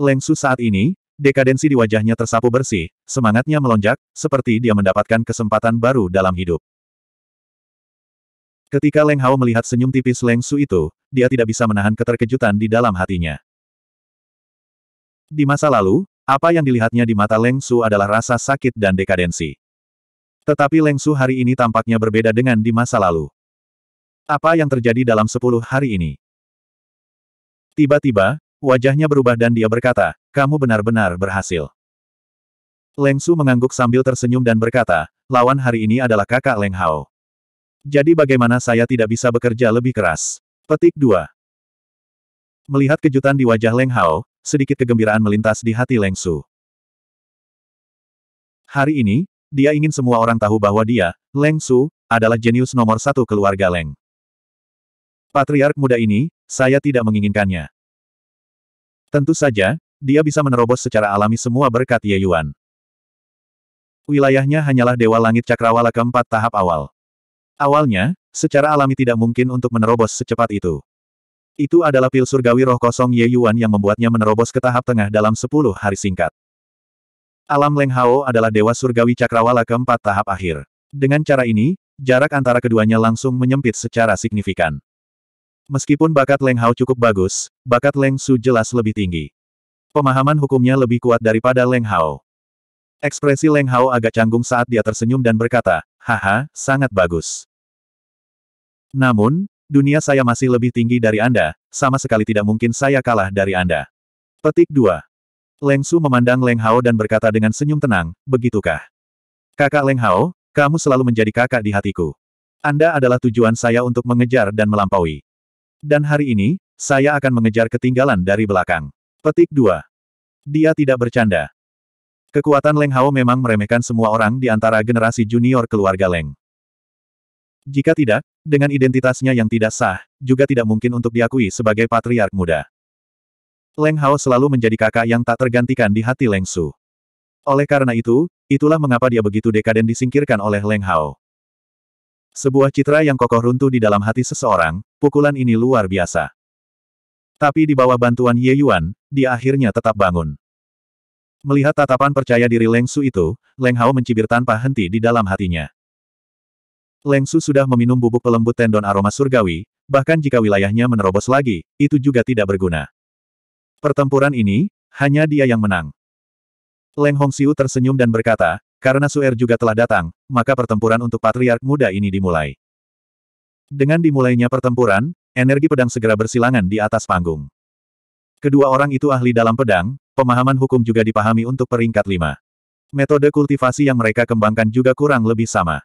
Leng Su saat ini, dekadensi di wajahnya tersapu bersih, semangatnya melonjak, seperti dia mendapatkan kesempatan baru dalam hidup. Ketika Leng Hao melihat senyum tipis Leng Su itu, dia tidak bisa menahan keterkejutan di dalam hatinya. Di masa lalu, apa yang dilihatnya di mata Leng Su adalah rasa sakit dan dekadensi. Tetapi Leng Su hari ini tampaknya berbeda dengan di masa lalu. Apa yang terjadi dalam sepuluh hari ini? Tiba-tiba, wajahnya berubah dan dia berkata, kamu benar-benar berhasil. Leng Su mengangguk sambil tersenyum dan berkata, lawan hari ini adalah kakak Leng Hao. Jadi bagaimana saya tidak bisa bekerja lebih keras? Petik 2. Melihat kejutan di wajah Leng Hao, sedikit kegembiraan melintas di hati Leng Su. Hari ini, dia ingin semua orang tahu bahwa dia, Leng Su, adalah jenius nomor satu keluarga Leng. Patriark muda ini, saya tidak menginginkannya. Tentu saja, dia bisa menerobos secara alami semua berkat Ye Yuan. Wilayahnya hanyalah Dewa Langit Cakrawala keempat tahap awal. Awalnya, secara alami tidak mungkin untuk menerobos secepat itu. Itu adalah pil surgawi roh kosong Ye Yuan yang membuatnya menerobos ke tahap tengah dalam sepuluh hari singkat. Alam Leng Hao adalah dewa surgawi cakrawala keempat tahap akhir. Dengan cara ini, jarak antara keduanya langsung menyempit secara signifikan. Meskipun bakat Leng Hao cukup bagus, bakat Leng Su jelas lebih tinggi. Pemahaman hukumnya lebih kuat daripada Leng Hao. Ekspresi Leng Hao agak canggung saat dia tersenyum dan berkata, haha, sangat bagus. Namun, dunia saya masih lebih tinggi dari Anda, sama sekali tidak mungkin saya kalah dari Anda. Petik 2. Leng Su memandang Leng Hao dan berkata dengan senyum tenang, begitukah? Kakak Leng Hao, kamu selalu menjadi kakak di hatiku. Anda adalah tujuan saya untuk mengejar dan melampaui. Dan hari ini, saya akan mengejar ketinggalan dari belakang. Petik 2. Dia tidak bercanda. Kekuatan Leng Hao memang meremehkan semua orang di antara generasi junior keluarga Leng. Jika tidak, dengan identitasnya yang tidak sah, juga tidak mungkin untuk diakui sebagai patriark muda. Leng Hao selalu menjadi kakak yang tak tergantikan di hati Leng Su. Oleh karena itu, itulah mengapa dia begitu dekaden disingkirkan oleh Leng Hao. Sebuah citra yang kokoh runtuh di dalam hati seseorang, pukulan ini luar biasa. Tapi di bawah bantuan Ye Yuan, dia akhirnya tetap bangun. Melihat tatapan percaya diri Leng Su itu, Leng Hao mencibir tanpa henti di dalam hatinya. Leng Su sudah meminum bubuk pelembut tendon aroma surgawi, bahkan jika wilayahnya menerobos lagi, itu juga tidak berguna. Pertempuran ini, hanya dia yang menang. Leng Hong Siu tersenyum dan berkata, karena Suer juga telah datang, maka pertempuran untuk patriark muda ini dimulai. Dengan dimulainya pertempuran, energi pedang segera bersilangan di atas panggung. Kedua orang itu ahli dalam pedang, Pemahaman hukum juga dipahami untuk peringkat 5. Metode kultivasi yang mereka kembangkan juga kurang lebih sama.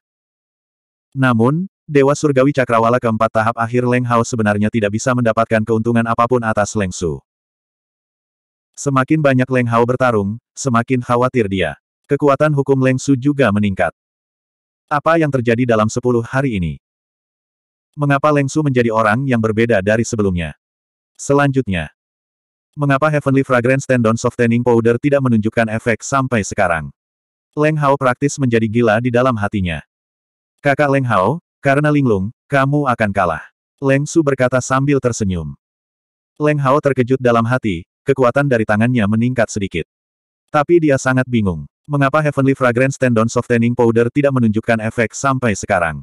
Namun, Dewa Surgawi Cakrawala keempat tahap akhir Leng Hao sebenarnya tidak bisa mendapatkan keuntungan apapun atas Leng Su. Semakin banyak Leng Hao bertarung, semakin khawatir dia. Kekuatan hukum Leng Su juga meningkat. Apa yang terjadi dalam 10 hari ini? Mengapa Leng Su menjadi orang yang berbeda dari sebelumnya? Selanjutnya, Mengapa Heavenly Fragrance Tendon Softening Powder tidak menunjukkan efek sampai sekarang? Leng Hao praktis menjadi gila di dalam hatinya. Kakak Leng Hao, karena linglung, kamu akan kalah. Leng Su berkata sambil tersenyum. Leng Hao terkejut dalam hati, kekuatan dari tangannya meningkat sedikit. Tapi dia sangat bingung. Mengapa Heavenly Fragrance Tendon Softening Powder tidak menunjukkan efek sampai sekarang?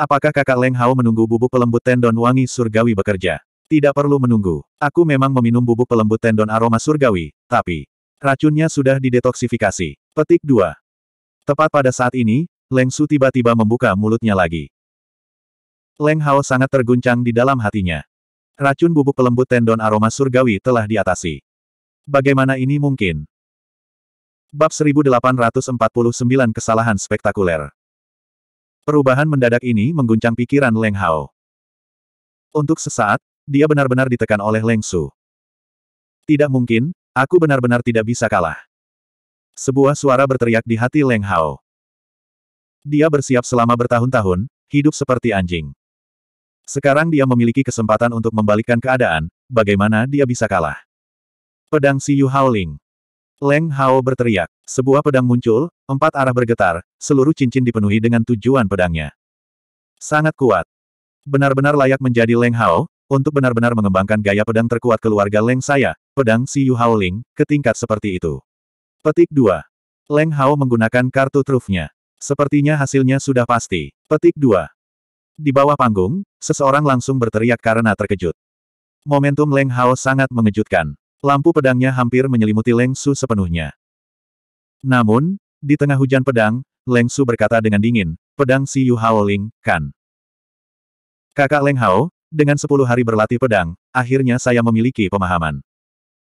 Apakah kakak Leng Hao menunggu bubuk pelembut tendon wangi surgawi bekerja? Tidak perlu menunggu. Aku memang meminum bubuk pelembut tendon aroma surgawi, tapi racunnya sudah didetoksifikasi. Petik 2. Tepat pada saat ini, Leng Su tiba-tiba membuka mulutnya lagi. Leng Hao sangat terguncang di dalam hatinya. Racun bubuk pelembut tendon aroma surgawi telah diatasi. Bagaimana ini mungkin? Bab 1849 Kesalahan Spektakuler Perubahan mendadak ini mengguncang pikiran Leng Hao. Untuk sesaat, dia benar-benar ditekan oleh Leng Su. Tidak mungkin, aku benar-benar tidak bisa kalah. Sebuah suara berteriak di hati Leng Hao. Dia bersiap selama bertahun-tahun, hidup seperti anjing. Sekarang dia memiliki kesempatan untuk membalikkan keadaan, bagaimana dia bisa kalah. Pedang Si Yu Haoling. Leng Hao berteriak. Sebuah pedang muncul, empat arah bergetar, seluruh cincin dipenuhi dengan tujuan pedangnya. Sangat kuat. Benar-benar layak menjadi Leng Hao, untuk benar-benar mengembangkan gaya pedang terkuat keluarga Leng saya, pedang Si Siu Haoling, ke tingkat seperti itu. Petik 2. Leng Hao menggunakan kartu trufnya. Sepertinya hasilnya sudah pasti. Petik 2. Di bawah panggung, seseorang langsung berteriak karena terkejut. Momentum Leng Hao sangat mengejutkan. Lampu pedangnya hampir menyelimuti Leng Su sepenuhnya. Namun, di tengah hujan pedang, Leng Su berkata dengan dingin, pedang si Yu Ling, kan. Kakak Leng Hao, dengan sepuluh hari berlatih pedang, akhirnya saya memiliki pemahaman.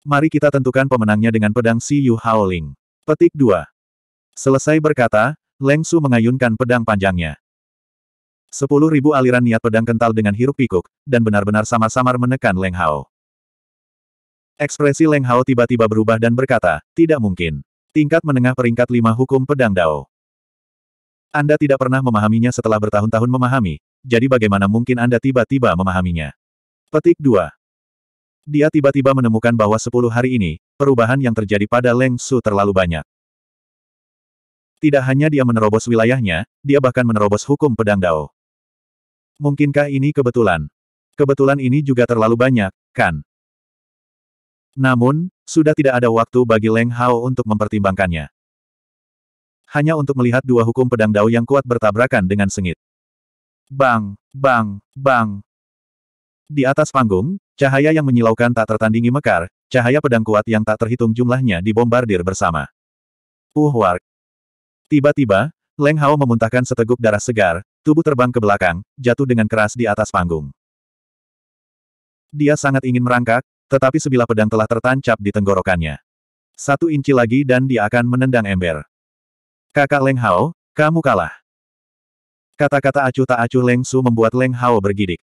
Mari kita tentukan pemenangnya dengan pedang Si Yu Haoling. Petik 2. Selesai berkata, Leng Su mengayunkan pedang panjangnya. Sepuluh ribu aliran niat pedang kental dengan hiruk pikuk, dan benar-benar samar-samar menekan Leng Hao. Ekspresi Leng Hao tiba-tiba berubah dan berkata, tidak mungkin. Tingkat menengah peringkat lima hukum pedang Dao. Anda tidak pernah memahaminya setelah bertahun-tahun memahami, jadi bagaimana mungkin Anda tiba-tiba memahaminya? Petik 2. Dia tiba-tiba menemukan bahwa 10 hari ini, perubahan yang terjadi pada Leng Su terlalu banyak. Tidak hanya dia menerobos wilayahnya, dia bahkan menerobos hukum pedang Dao. Mungkinkah ini kebetulan? Kebetulan ini juga terlalu banyak, kan? Namun, sudah tidak ada waktu bagi Leng Hao untuk mempertimbangkannya. Hanya untuk melihat dua hukum pedang Dao yang kuat bertabrakan dengan sengit. Bang, bang, bang. Di atas panggung, cahaya yang menyilaukan tak tertandingi mekar, cahaya pedang kuat yang tak terhitung jumlahnya dibombardir bersama. Uh wark. Tiba-tiba, Leng Hao memuntahkan seteguk darah segar, tubuh terbang ke belakang, jatuh dengan keras di atas panggung. Dia sangat ingin merangkak, tetapi sebilah pedang telah tertancap di tenggorokannya. Satu inci lagi dan dia akan menendang ember. Kakak Leng Hao, kamu kalah. Kata-kata acuh tak acuh Leng Su membuat Leng Hao bergidik.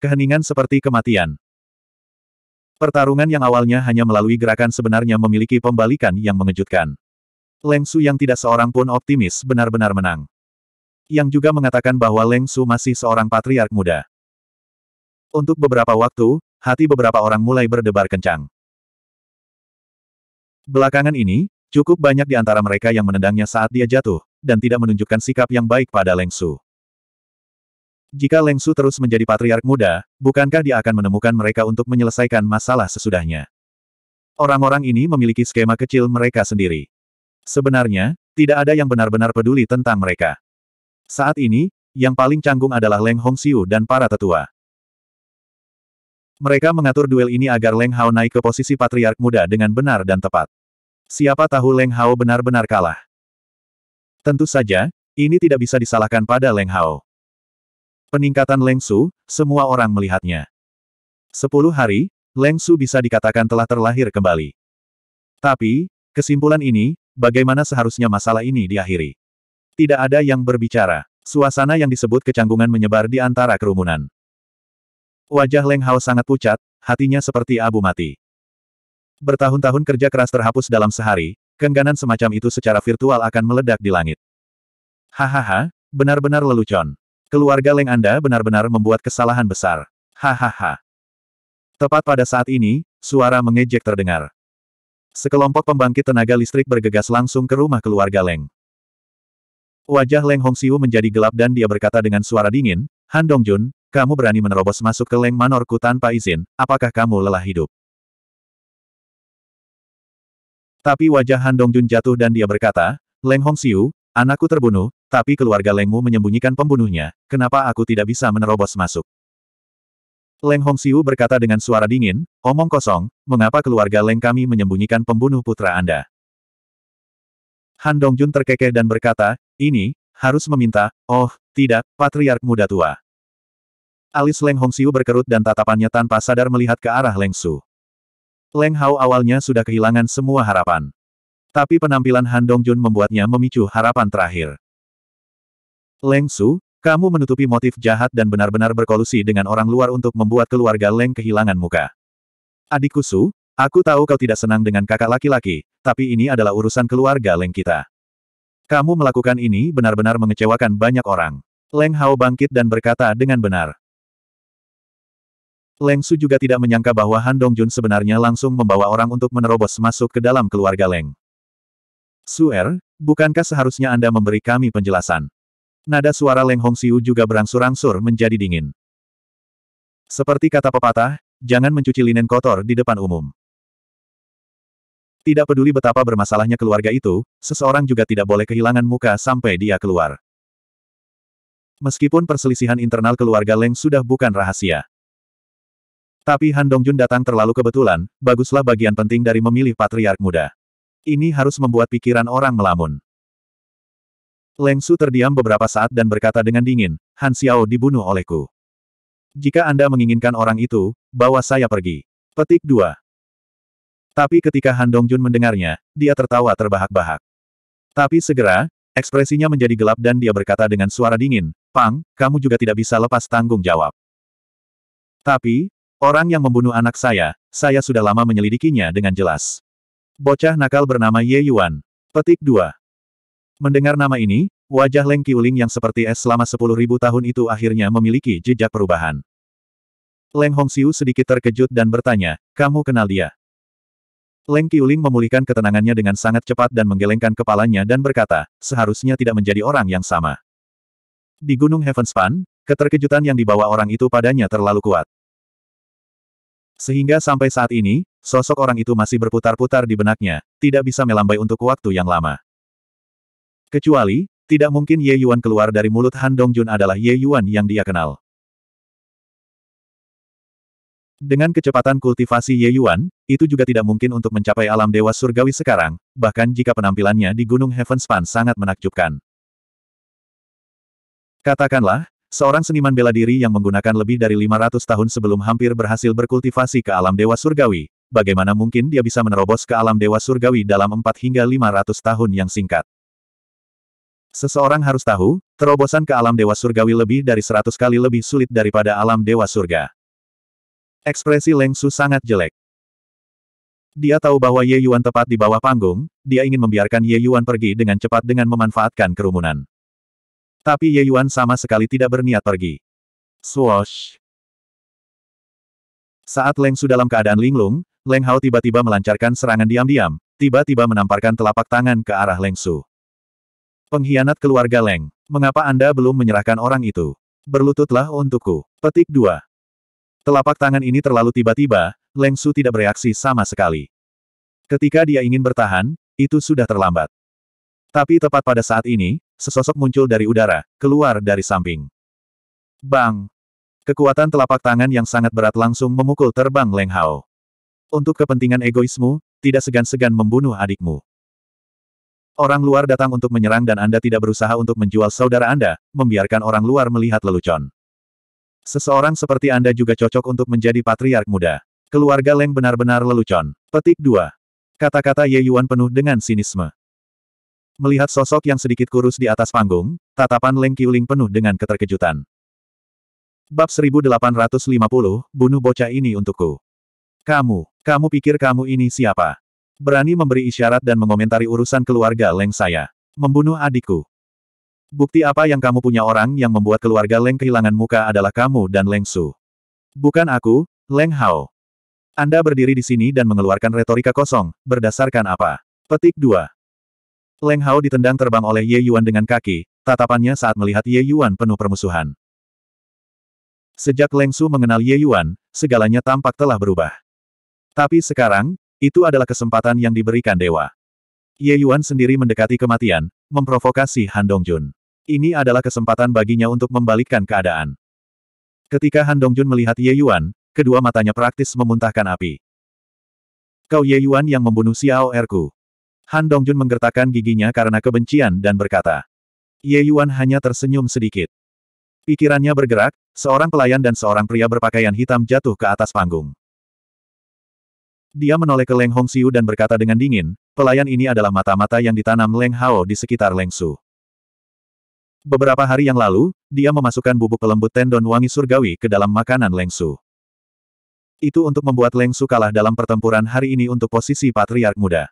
Keheningan seperti kematian. Pertarungan yang awalnya hanya melalui gerakan sebenarnya memiliki pembalikan yang mengejutkan. Leng Su yang tidak seorang pun optimis benar-benar menang. Yang juga mengatakan bahwa Leng Su masih seorang patriark muda. Untuk beberapa waktu, hati beberapa orang mulai berdebar kencang. Belakangan ini, cukup banyak di antara mereka yang menendangnya saat dia jatuh, dan tidak menunjukkan sikap yang baik pada Leng Su. Jika Leng Su terus menjadi patriark muda, bukankah dia akan menemukan mereka untuk menyelesaikan masalah sesudahnya? Orang-orang ini memiliki skema kecil mereka sendiri. Sebenarnya, tidak ada yang benar-benar peduli tentang mereka. Saat ini, yang paling canggung adalah Leng Hong Hongxiu dan para tetua. Mereka mengatur duel ini agar Leng Hao naik ke posisi patriark muda dengan benar dan tepat. Siapa tahu Leng Hao benar-benar kalah. Tentu saja, ini tidak bisa disalahkan pada Leng Hao peningkatan Leng Su, semua orang melihatnya. Sepuluh hari, Leng Su bisa dikatakan telah terlahir kembali. Tapi, kesimpulan ini, bagaimana seharusnya masalah ini diakhiri? Tidak ada yang berbicara. Suasana yang disebut kecanggungan menyebar di antara kerumunan. Wajah Leng Hao sangat pucat, hatinya seperti abu mati. Bertahun-tahun kerja keras terhapus dalam sehari, Kengganan semacam itu secara virtual akan meledak di langit. Hahaha, benar-benar lelucon. Keluarga Leng Anda benar-benar membuat kesalahan besar. Hahaha. Tepat pada saat ini, suara mengejek terdengar. Sekelompok pembangkit tenaga listrik bergegas langsung ke rumah keluarga Leng. Wajah Leng hong Hongxiu menjadi gelap dan dia berkata dengan suara dingin, Han jun kamu berani menerobos masuk ke Leng Manorku tanpa izin, apakah kamu lelah hidup? Tapi wajah Han jun jatuh dan dia berkata, Leng hong Hongxiu, anakku terbunuh, tapi keluarga Lengmu menyembunyikan pembunuhnya, kenapa aku tidak bisa menerobos masuk? Leng Hongxiu berkata dengan suara dingin, omong kosong, mengapa keluarga Leng kami menyembunyikan pembunuh putra Anda? Han Dongjun terkekeh dan berkata, ini, harus meminta, oh, tidak, patriark muda tua. Alis Leng Hongxiu berkerut dan tatapannya tanpa sadar melihat ke arah Leng Su. Leng Hao awalnya sudah kehilangan semua harapan. Tapi penampilan Han Dongjun membuatnya memicu harapan terakhir. Leng Su, kamu menutupi motif jahat dan benar-benar berkolusi dengan orang luar untuk membuat keluarga Leng kehilangan muka. Adikku Su, aku tahu kau tidak senang dengan kakak laki-laki, tapi ini adalah urusan keluarga Leng kita. Kamu melakukan ini benar-benar mengecewakan banyak orang. Leng Hao bangkit dan berkata dengan benar. Leng Su juga tidak menyangka bahwa Han Jun sebenarnya langsung membawa orang untuk menerobos masuk ke dalam keluarga Leng. Su Er, bukankah seharusnya Anda memberi kami penjelasan? Nada suara Leng Hong Hongxiu juga berangsur-angsur menjadi dingin. Seperti kata pepatah, jangan mencuci linen kotor di depan umum. Tidak peduli betapa bermasalahnya keluarga itu, seseorang juga tidak boleh kehilangan muka sampai dia keluar. Meskipun perselisihan internal keluarga Leng sudah bukan rahasia. Tapi Han Dongjun datang terlalu kebetulan, baguslah bagian penting dari memilih patriark muda. Ini harus membuat pikiran orang melamun. Leng Su terdiam beberapa saat dan berkata dengan dingin, Han Xiao dibunuh olehku. Jika Anda menginginkan orang itu, bawa saya pergi. Petik 2. Tapi ketika Han Dongjun mendengarnya, dia tertawa terbahak-bahak. Tapi segera, ekspresinya menjadi gelap dan dia berkata dengan suara dingin, Pang, kamu juga tidak bisa lepas tanggung jawab. Tapi, orang yang membunuh anak saya, saya sudah lama menyelidikinya dengan jelas. Bocah nakal bernama Ye Yuan. Petik 2. Mendengar nama ini, wajah Leng Qiuling yang seperti es selama sepuluh ribu tahun itu akhirnya memiliki jejak perubahan. Leng Hongxiu sedikit terkejut dan bertanya, kamu kenal dia? Leng Qiuling memulihkan ketenangannya dengan sangat cepat dan menggelengkan kepalanya dan berkata, seharusnya tidak menjadi orang yang sama. Di Gunung Heavenspan, keterkejutan yang dibawa orang itu padanya terlalu kuat. Sehingga sampai saat ini, sosok orang itu masih berputar-putar di benaknya, tidak bisa melambai untuk waktu yang lama. Kecuali, tidak mungkin Ye Yuan keluar dari mulut Han Dongjun adalah Ye Yuan yang dia kenal. Dengan kecepatan kultivasi Ye Yuan, itu juga tidak mungkin untuk mencapai alam dewa surgawi sekarang, bahkan jika penampilannya di Gunung Heaven Span sangat menakjubkan. Katakanlah, seorang seniman bela diri yang menggunakan lebih dari 500 tahun sebelum hampir berhasil berkultivasi ke alam dewa surgawi, bagaimana mungkin dia bisa menerobos ke alam dewa surgawi dalam 4 hingga 500 tahun yang singkat? Seseorang harus tahu, terobosan ke alam dewa surgawi lebih dari seratus kali lebih sulit daripada alam dewa surga. Ekspresi Leng Su sangat jelek. Dia tahu bahwa Ye Yuan tepat di bawah panggung, dia ingin membiarkan Ye Yuan pergi dengan cepat dengan memanfaatkan kerumunan. Tapi Ye Yuan sama sekali tidak berniat pergi. Swoosh! Saat Leng Su dalam keadaan linglung, Leng Hao tiba-tiba melancarkan serangan diam-diam, tiba-tiba menamparkan telapak tangan ke arah Leng Su. Pengkhianat keluarga Leng. Mengapa Anda belum menyerahkan orang itu? Berlututlah untukku. Petik 2. Telapak tangan ini terlalu tiba-tiba, Leng Su tidak bereaksi sama sekali. Ketika dia ingin bertahan, itu sudah terlambat. Tapi tepat pada saat ini, sesosok muncul dari udara, keluar dari samping. Bang! Kekuatan telapak tangan yang sangat berat langsung memukul terbang Leng Hao. Untuk kepentingan egoismu, tidak segan-segan membunuh adikmu. Orang luar datang untuk menyerang dan Anda tidak berusaha untuk menjual saudara Anda, membiarkan orang luar melihat lelucon. Seseorang seperti Anda juga cocok untuk menjadi patriark muda. Keluarga Leng benar-benar lelucon. Petik 2. Kata-kata Ye Yuan penuh dengan sinisme. Melihat sosok yang sedikit kurus di atas panggung, tatapan Leng Qiuling penuh dengan keterkejutan. Bab 1850, bunuh bocah ini untukku. Kamu, kamu pikir kamu ini siapa? Berani memberi isyarat dan mengomentari urusan keluarga Leng saya. Membunuh adikku. Bukti apa yang kamu punya orang yang membuat keluarga Leng kehilangan muka adalah kamu dan Leng Su. Bukan aku, Leng Hao. Anda berdiri di sini dan mengeluarkan retorika kosong, berdasarkan apa? Petik 2. Leng Hao ditendang terbang oleh Ye Yuan dengan kaki, tatapannya saat melihat Ye Yuan penuh permusuhan. Sejak Leng Su mengenal Ye Yuan, segalanya tampak telah berubah. Tapi sekarang, itu adalah kesempatan yang diberikan dewa. Ye Yuan sendiri mendekati kematian, memprovokasi Han Dongjun. Ini adalah kesempatan baginya untuk membalikkan keadaan. Ketika Han Dongjun melihat Ye Yuan, kedua matanya praktis memuntahkan api. Kau Ye Yuan yang membunuh Xiao Erku. Han Dongjun menggertakkan giginya karena kebencian dan berkata. Ye Yuan hanya tersenyum sedikit. Pikirannya bergerak, seorang pelayan dan seorang pria berpakaian hitam jatuh ke atas panggung. Dia menoleh ke Leng Hongxiu dan berkata dengan dingin, pelayan ini adalah mata-mata yang ditanam Leng Hao di sekitar Leng Su. Beberapa hari yang lalu, dia memasukkan bubuk pelembut tendon wangi surgawi ke dalam makanan Leng Su. Itu untuk membuat Leng Su kalah dalam pertempuran hari ini untuk posisi patriark muda.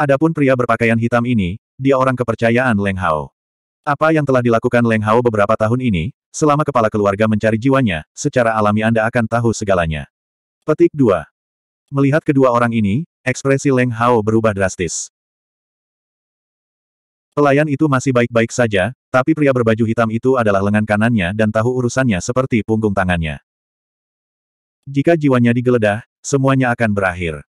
Adapun pria berpakaian hitam ini, dia orang kepercayaan Leng Hao. Apa yang telah dilakukan Leng Hao beberapa tahun ini, selama kepala keluarga mencari jiwanya, secara alami Anda akan tahu segalanya. Petik 2. Melihat kedua orang ini, ekspresi Leng Hao berubah drastis. Pelayan itu masih baik-baik saja, tapi pria berbaju hitam itu adalah lengan kanannya dan tahu urusannya seperti punggung tangannya. Jika jiwanya digeledah, semuanya akan berakhir.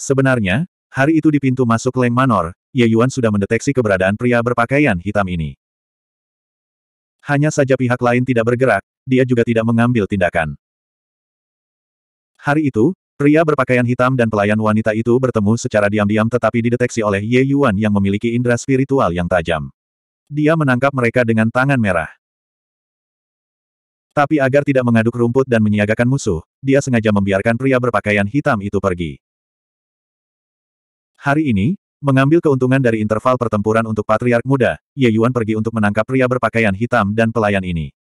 Sebenarnya, hari itu di pintu masuk Leng Manor, Ye Yuan sudah mendeteksi keberadaan pria berpakaian hitam ini. Hanya saja pihak lain tidak bergerak, dia juga tidak mengambil tindakan. Hari itu, pria berpakaian hitam dan pelayan wanita itu bertemu secara diam-diam tetapi dideteksi oleh Ye Yuan yang memiliki indera spiritual yang tajam. Dia menangkap mereka dengan tangan merah. Tapi agar tidak mengaduk rumput dan menyiagakan musuh, dia sengaja membiarkan pria berpakaian hitam itu pergi. Hari ini, mengambil keuntungan dari interval pertempuran untuk Patriark Muda, Ye Yuan pergi untuk menangkap pria berpakaian hitam dan pelayan ini.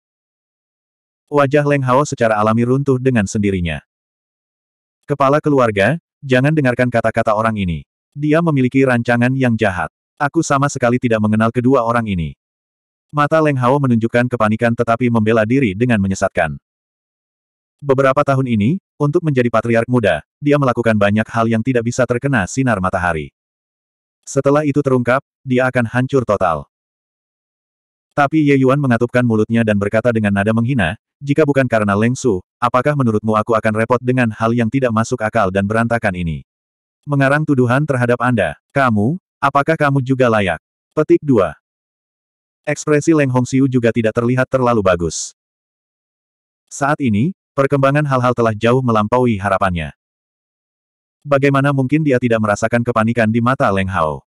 Wajah Leng Hao secara alami runtuh dengan sendirinya. Kepala keluarga, jangan dengarkan kata-kata orang ini. Dia memiliki rancangan yang jahat. Aku sama sekali tidak mengenal kedua orang ini. Mata Leng Hao menunjukkan kepanikan tetapi membela diri dengan menyesatkan. Beberapa tahun ini, untuk menjadi patriark muda, dia melakukan banyak hal yang tidak bisa terkena sinar matahari. Setelah itu terungkap, dia akan hancur total. Tapi Ye Yuan mengatupkan mulutnya dan berkata dengan nada menghina, jika bukan karena Leng Su, apakah menurutmu aku akan repot dengan hal yang tidak masuk akal dan berantakan ini? Mengarang tuduhan terhadap Anda. Kamu, apakah kamu juga layak? Petik 2. Ekspresi Leng Hong Hongxiu juga tidak terlihat terlalu bagus. Saat ini, perkembangan hal-hal telah jauh melampaui harapannya. Bagaimana mungkin dia tidak merasakan kepanikan di mata Leng Hao?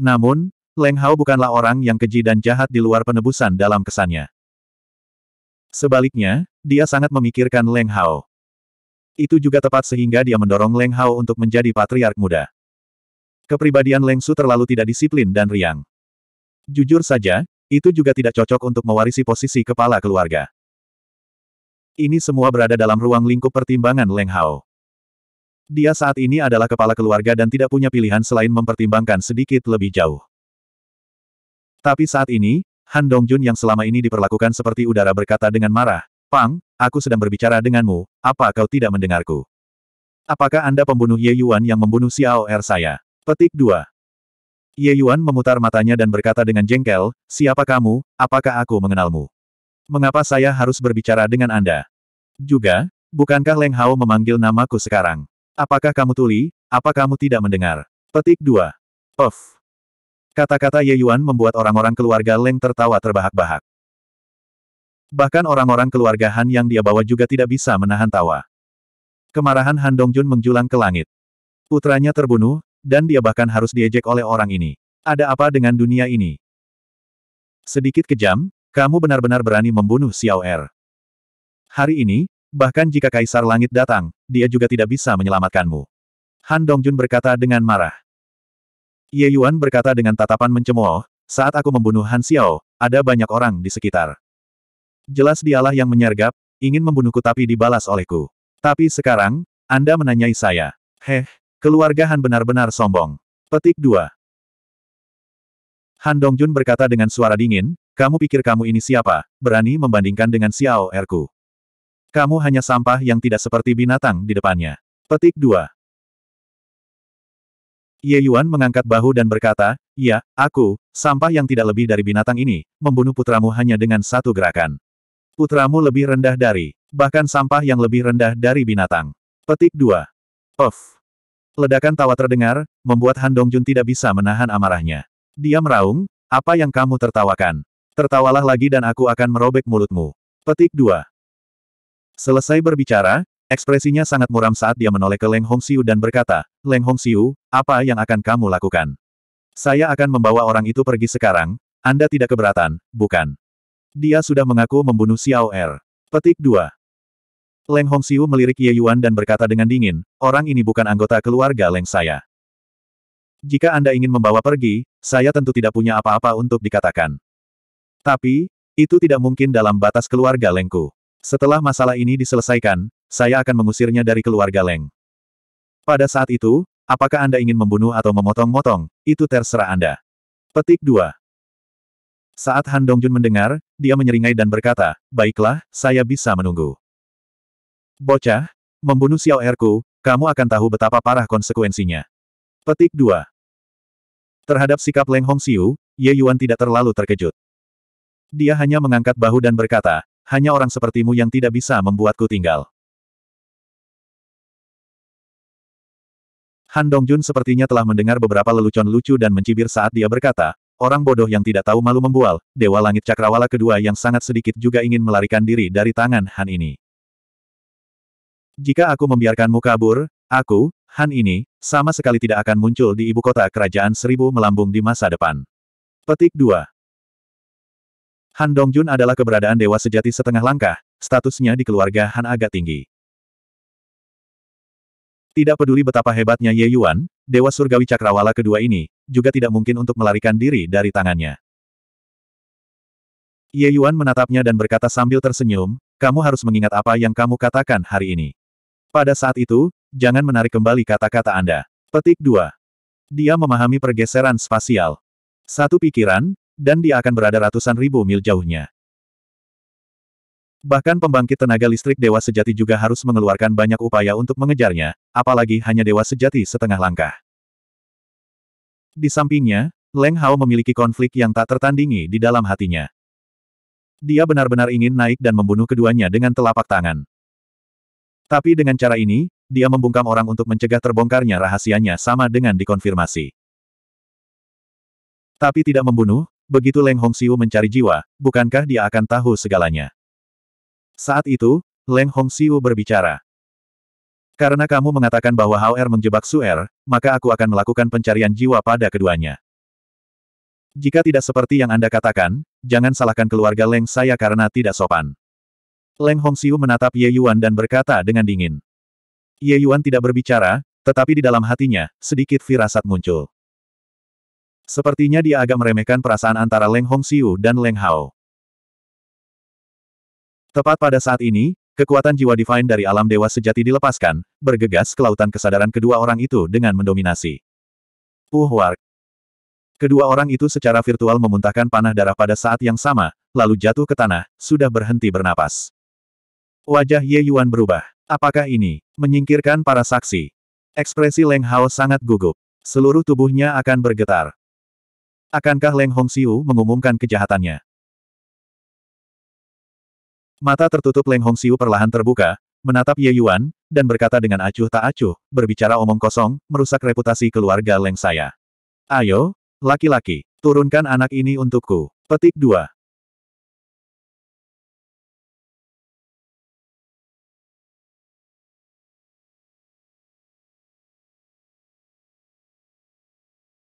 Namun, Leng Hao bukanlah orang yang keji dan jahat di luar penebusan dalam kesannya. Sebaliknya, dia sangat memikirkan Leng Hao. Itu juga tepat sehingga dia mendorong Leng Hao untuk menjadi patriark muda. Kepribadian Leng Su terlalu tidak disiplin dan riang. Jujur saja, itu juga tidak cocok untuk mewarisi posisi kepala keluarga. Ini semua berada dalam ruang lingkup pertimbangan Leng Hao. Dia saat ini adalah kepala keluarga dan tidak punya pilihan selain mempertimbangkan sedikit lebih jauh. Tapi saat ini, Han Dongjun yang selama ini diperlakukan seperti udara berkata dengan marah, Pang, aku sedang berbicara denganmu, apa kau tidak mendengarku? Apakah Anda pembunuh Ye Yuan yang membunuh Xiao Er saya? Petik 2. Ye Yuan memutar matanya dan berkata dengan jengkel, Siapa kamu, apakah aku mengenalmu? Mengapa saya harus berbicara dengan Anda? Juga, bukankah Leng Hao memanggil namaku sekarang? Apakah kamu tuli, apa kamu tidak mendengar? Petik 2. Puff. Kata-kata Ye Yuan membuat orang-orang keluarga Leng tertawa terbahak-bahak. Bahkan orang-orang keluarga Han yang dia bawa juga tidak bisa menahan tawa. Kemarahan Han Dongjun menjulang ke langit. Putranya terbunuh, dan dia bahkan harus diejek oleh orang ini. Ada apa dengan dunia ini? Sedikit kejam, kamu benar-benar berani membunuh Xiao Er. Hari ini, bahkan jika Kaisar Langit datang, dia juga tidak bisa menyelamatkanmu. Han Dongjun berkata dengan marah. Ye Yuan berkata dengan tatapan mencemooh, saat aku membunuh Han Xiao, ada banyak orang di sekitar. Jelas dialah yang menyergap, ingin membunuhku tapi dibalas olehku. Tapi sekarang, Anda menanyai saya. Heh, keluarga Han benar-benar sombong. Petik 2. Han Dongjun berkata dengan suara dingin, kamu pikir kamu ini siapa, berani membandingkan dengan Xiao Erku. Kamu hanya sampah yang tidak seperti binatang di depannya. Petik 2. Ye Yuan mengangkat bahu dan berkata, Ya, aku, sampah yang tidak lebih dari binatang ini, membunuh putramu hanya dengan satu gerakan. Putramu lebih rendah dari, bahkan sampah yang lebih rendah dari binatang. Petik 2. Of. Ledakan tawa terdengar, membuat Han Dongjun tidak bisa menahan amarahnya. Dia meraung, apa yang kamu tertawakan? Tertawalah lagi dan aku akan merobek mulutmu. Petik 2. Selesai berbicara, Ekspresinya sangat muram saat dia menoleh ke Leng Hongxiu dan berkata, Leng Hongxiu, apa yang akan kamu lakukan? Saya akan membawa orang itu pergi sekarang, Anda tidak keberatan, bukan? Dia sudah mengaku membunuh Xiao Er. Petik 2. Leng Hongxiu melirik Ye Yuan dan berkata dengan dingin, orang ini bukan anggota keluarga Leng saya. Jika Anda ingin membawa pergi, saya tentu tidak punya apa-apa untuk dikatakan. Tapi, itu tidak mungkin dalam batas keluarga Lengku. Setelah masalah ini diselesaikan, saya akan mengusirnya dari keluarga Leng. Pada saat itu, apakah Anda ingin membunuh atau memotong-motong, itu terserah Anda. Petik 2. Saat Han Dongjun mendengar, dia menyeringai dan berkata, Baiklah, saya bisa menunggu. Bocah, membunuh Xiao Erku, kamu akan tahu betapa parah konsekuensinya. Petik 2. Terhadap sikap Leng Hong Xiu, Ye Yuan tidak terlalu terkejut. Dia hanya mengangkat bahu dan berkata, hanya orang sepertimu yang tidak bisa membuatku tinggal. Han Dongjun sepertinya telah mendengar beberapa lelucon lucu dan mencibir saat dia berkata, orang bodoh yang tidak tahu malu membual, Dewa Langit Cakrawala kedua yang sangat sedikit juga ingin melarikan diri dari tangan Han ini. Jika aku membiarkanmu kabur, aku, Han ini, sama sekali tidak akan muncul di ibu kota kerajaan seribu melambung di masa depan. Petik 2 Han Dongjun adalah keberadaan dewa sejati setengah langkah, statusnya di keluarga Han agak tinggi. Tidak peduli betapa hebatnya Ye Yuan, Dewa Surgawi Cakrawala kedua ini, juga tidak mungkin untuk melarikan diri dari tangannya. Ye Yuan menatapnya dan berkata sambil tersenyum, kamu harus mengingat apa yang kamu katakan hari ini. Pada saat itu, jangan menarik kembali kata-kata Anda. Petik 2. Dia memahami pergeseran spasial. Satu pikiran, dan dia akan berada ratusan ribu mil jauhnya. Bahkan pembangkit tenaga listrik dewa sejati juga harus mengeluarkan banyak upaya untuk mengejarnya, apalagi hanya dewa sejati setengah langkah. Di sampingnya, Leng Hao memiliki konflik yang tak tertandingi di dalam hatinya. Dia benar-benar ingin naik dan membunuh keduanya dengan telapak tangan. Tapi dengan cara ini, dia membungkam orang untuk mencegah terbongkarnya rahasianya sama dengan dikonfirmasi. Tapi tidak membunuh, begitu Leng Hong Siu mencari jiwa, bukankah dia akan tahu segalanya? Saat itu, Leng Hong Siu berbicara. Karena kamu mengatakan bahwa Hao Er menjebak Su Er, maka aku akan melakukan pencarian jiwa pada keduanya. Jika tidak seperti yang Anda katakan, jangan salahkan keluarga Leng saya karena tidak sopan. Leng Hong Siu menatap Ye Yuan dan berkata dengan dingin. Ye Yuan tidak berbicara, tetapi di dalam hatinya, sedikit firasat muncul. Sepertinya dia agak meremehkan perasaan antara Leng Hong Siu dan Leng Hao. Tepat pada saat ini, kekuatan jiwa divine dari alam dewa sejati dilepaskan, bergegas ke lautan kesadaran kedua orang itu dengan mendominasi. Puhwark. Kedua orang itu secara virtual memuntahkan panah darah pada saat yang sama, lalu jatuh ke tanah, sudah berhenti bernapas. Wajah Ye Yuan berubah. Apakah ini menyingkirkan para saksi? Ekspresi Leng Hao sangat gugup. Seluruh tubuhnya akan bergetar. Akankah Leng Hong Hongxiu mengumumkan kejahatannya? Mata tertutup Leng Hongxiu perlahan terbuka, menatap Ye Yuan, dan berkata dengan acuh tak acuh, berbicara omong kosong, merusak reputasi keluarga Leng saya. Ayo, laki-laki, turunkan anak ini untukku. Petik 2.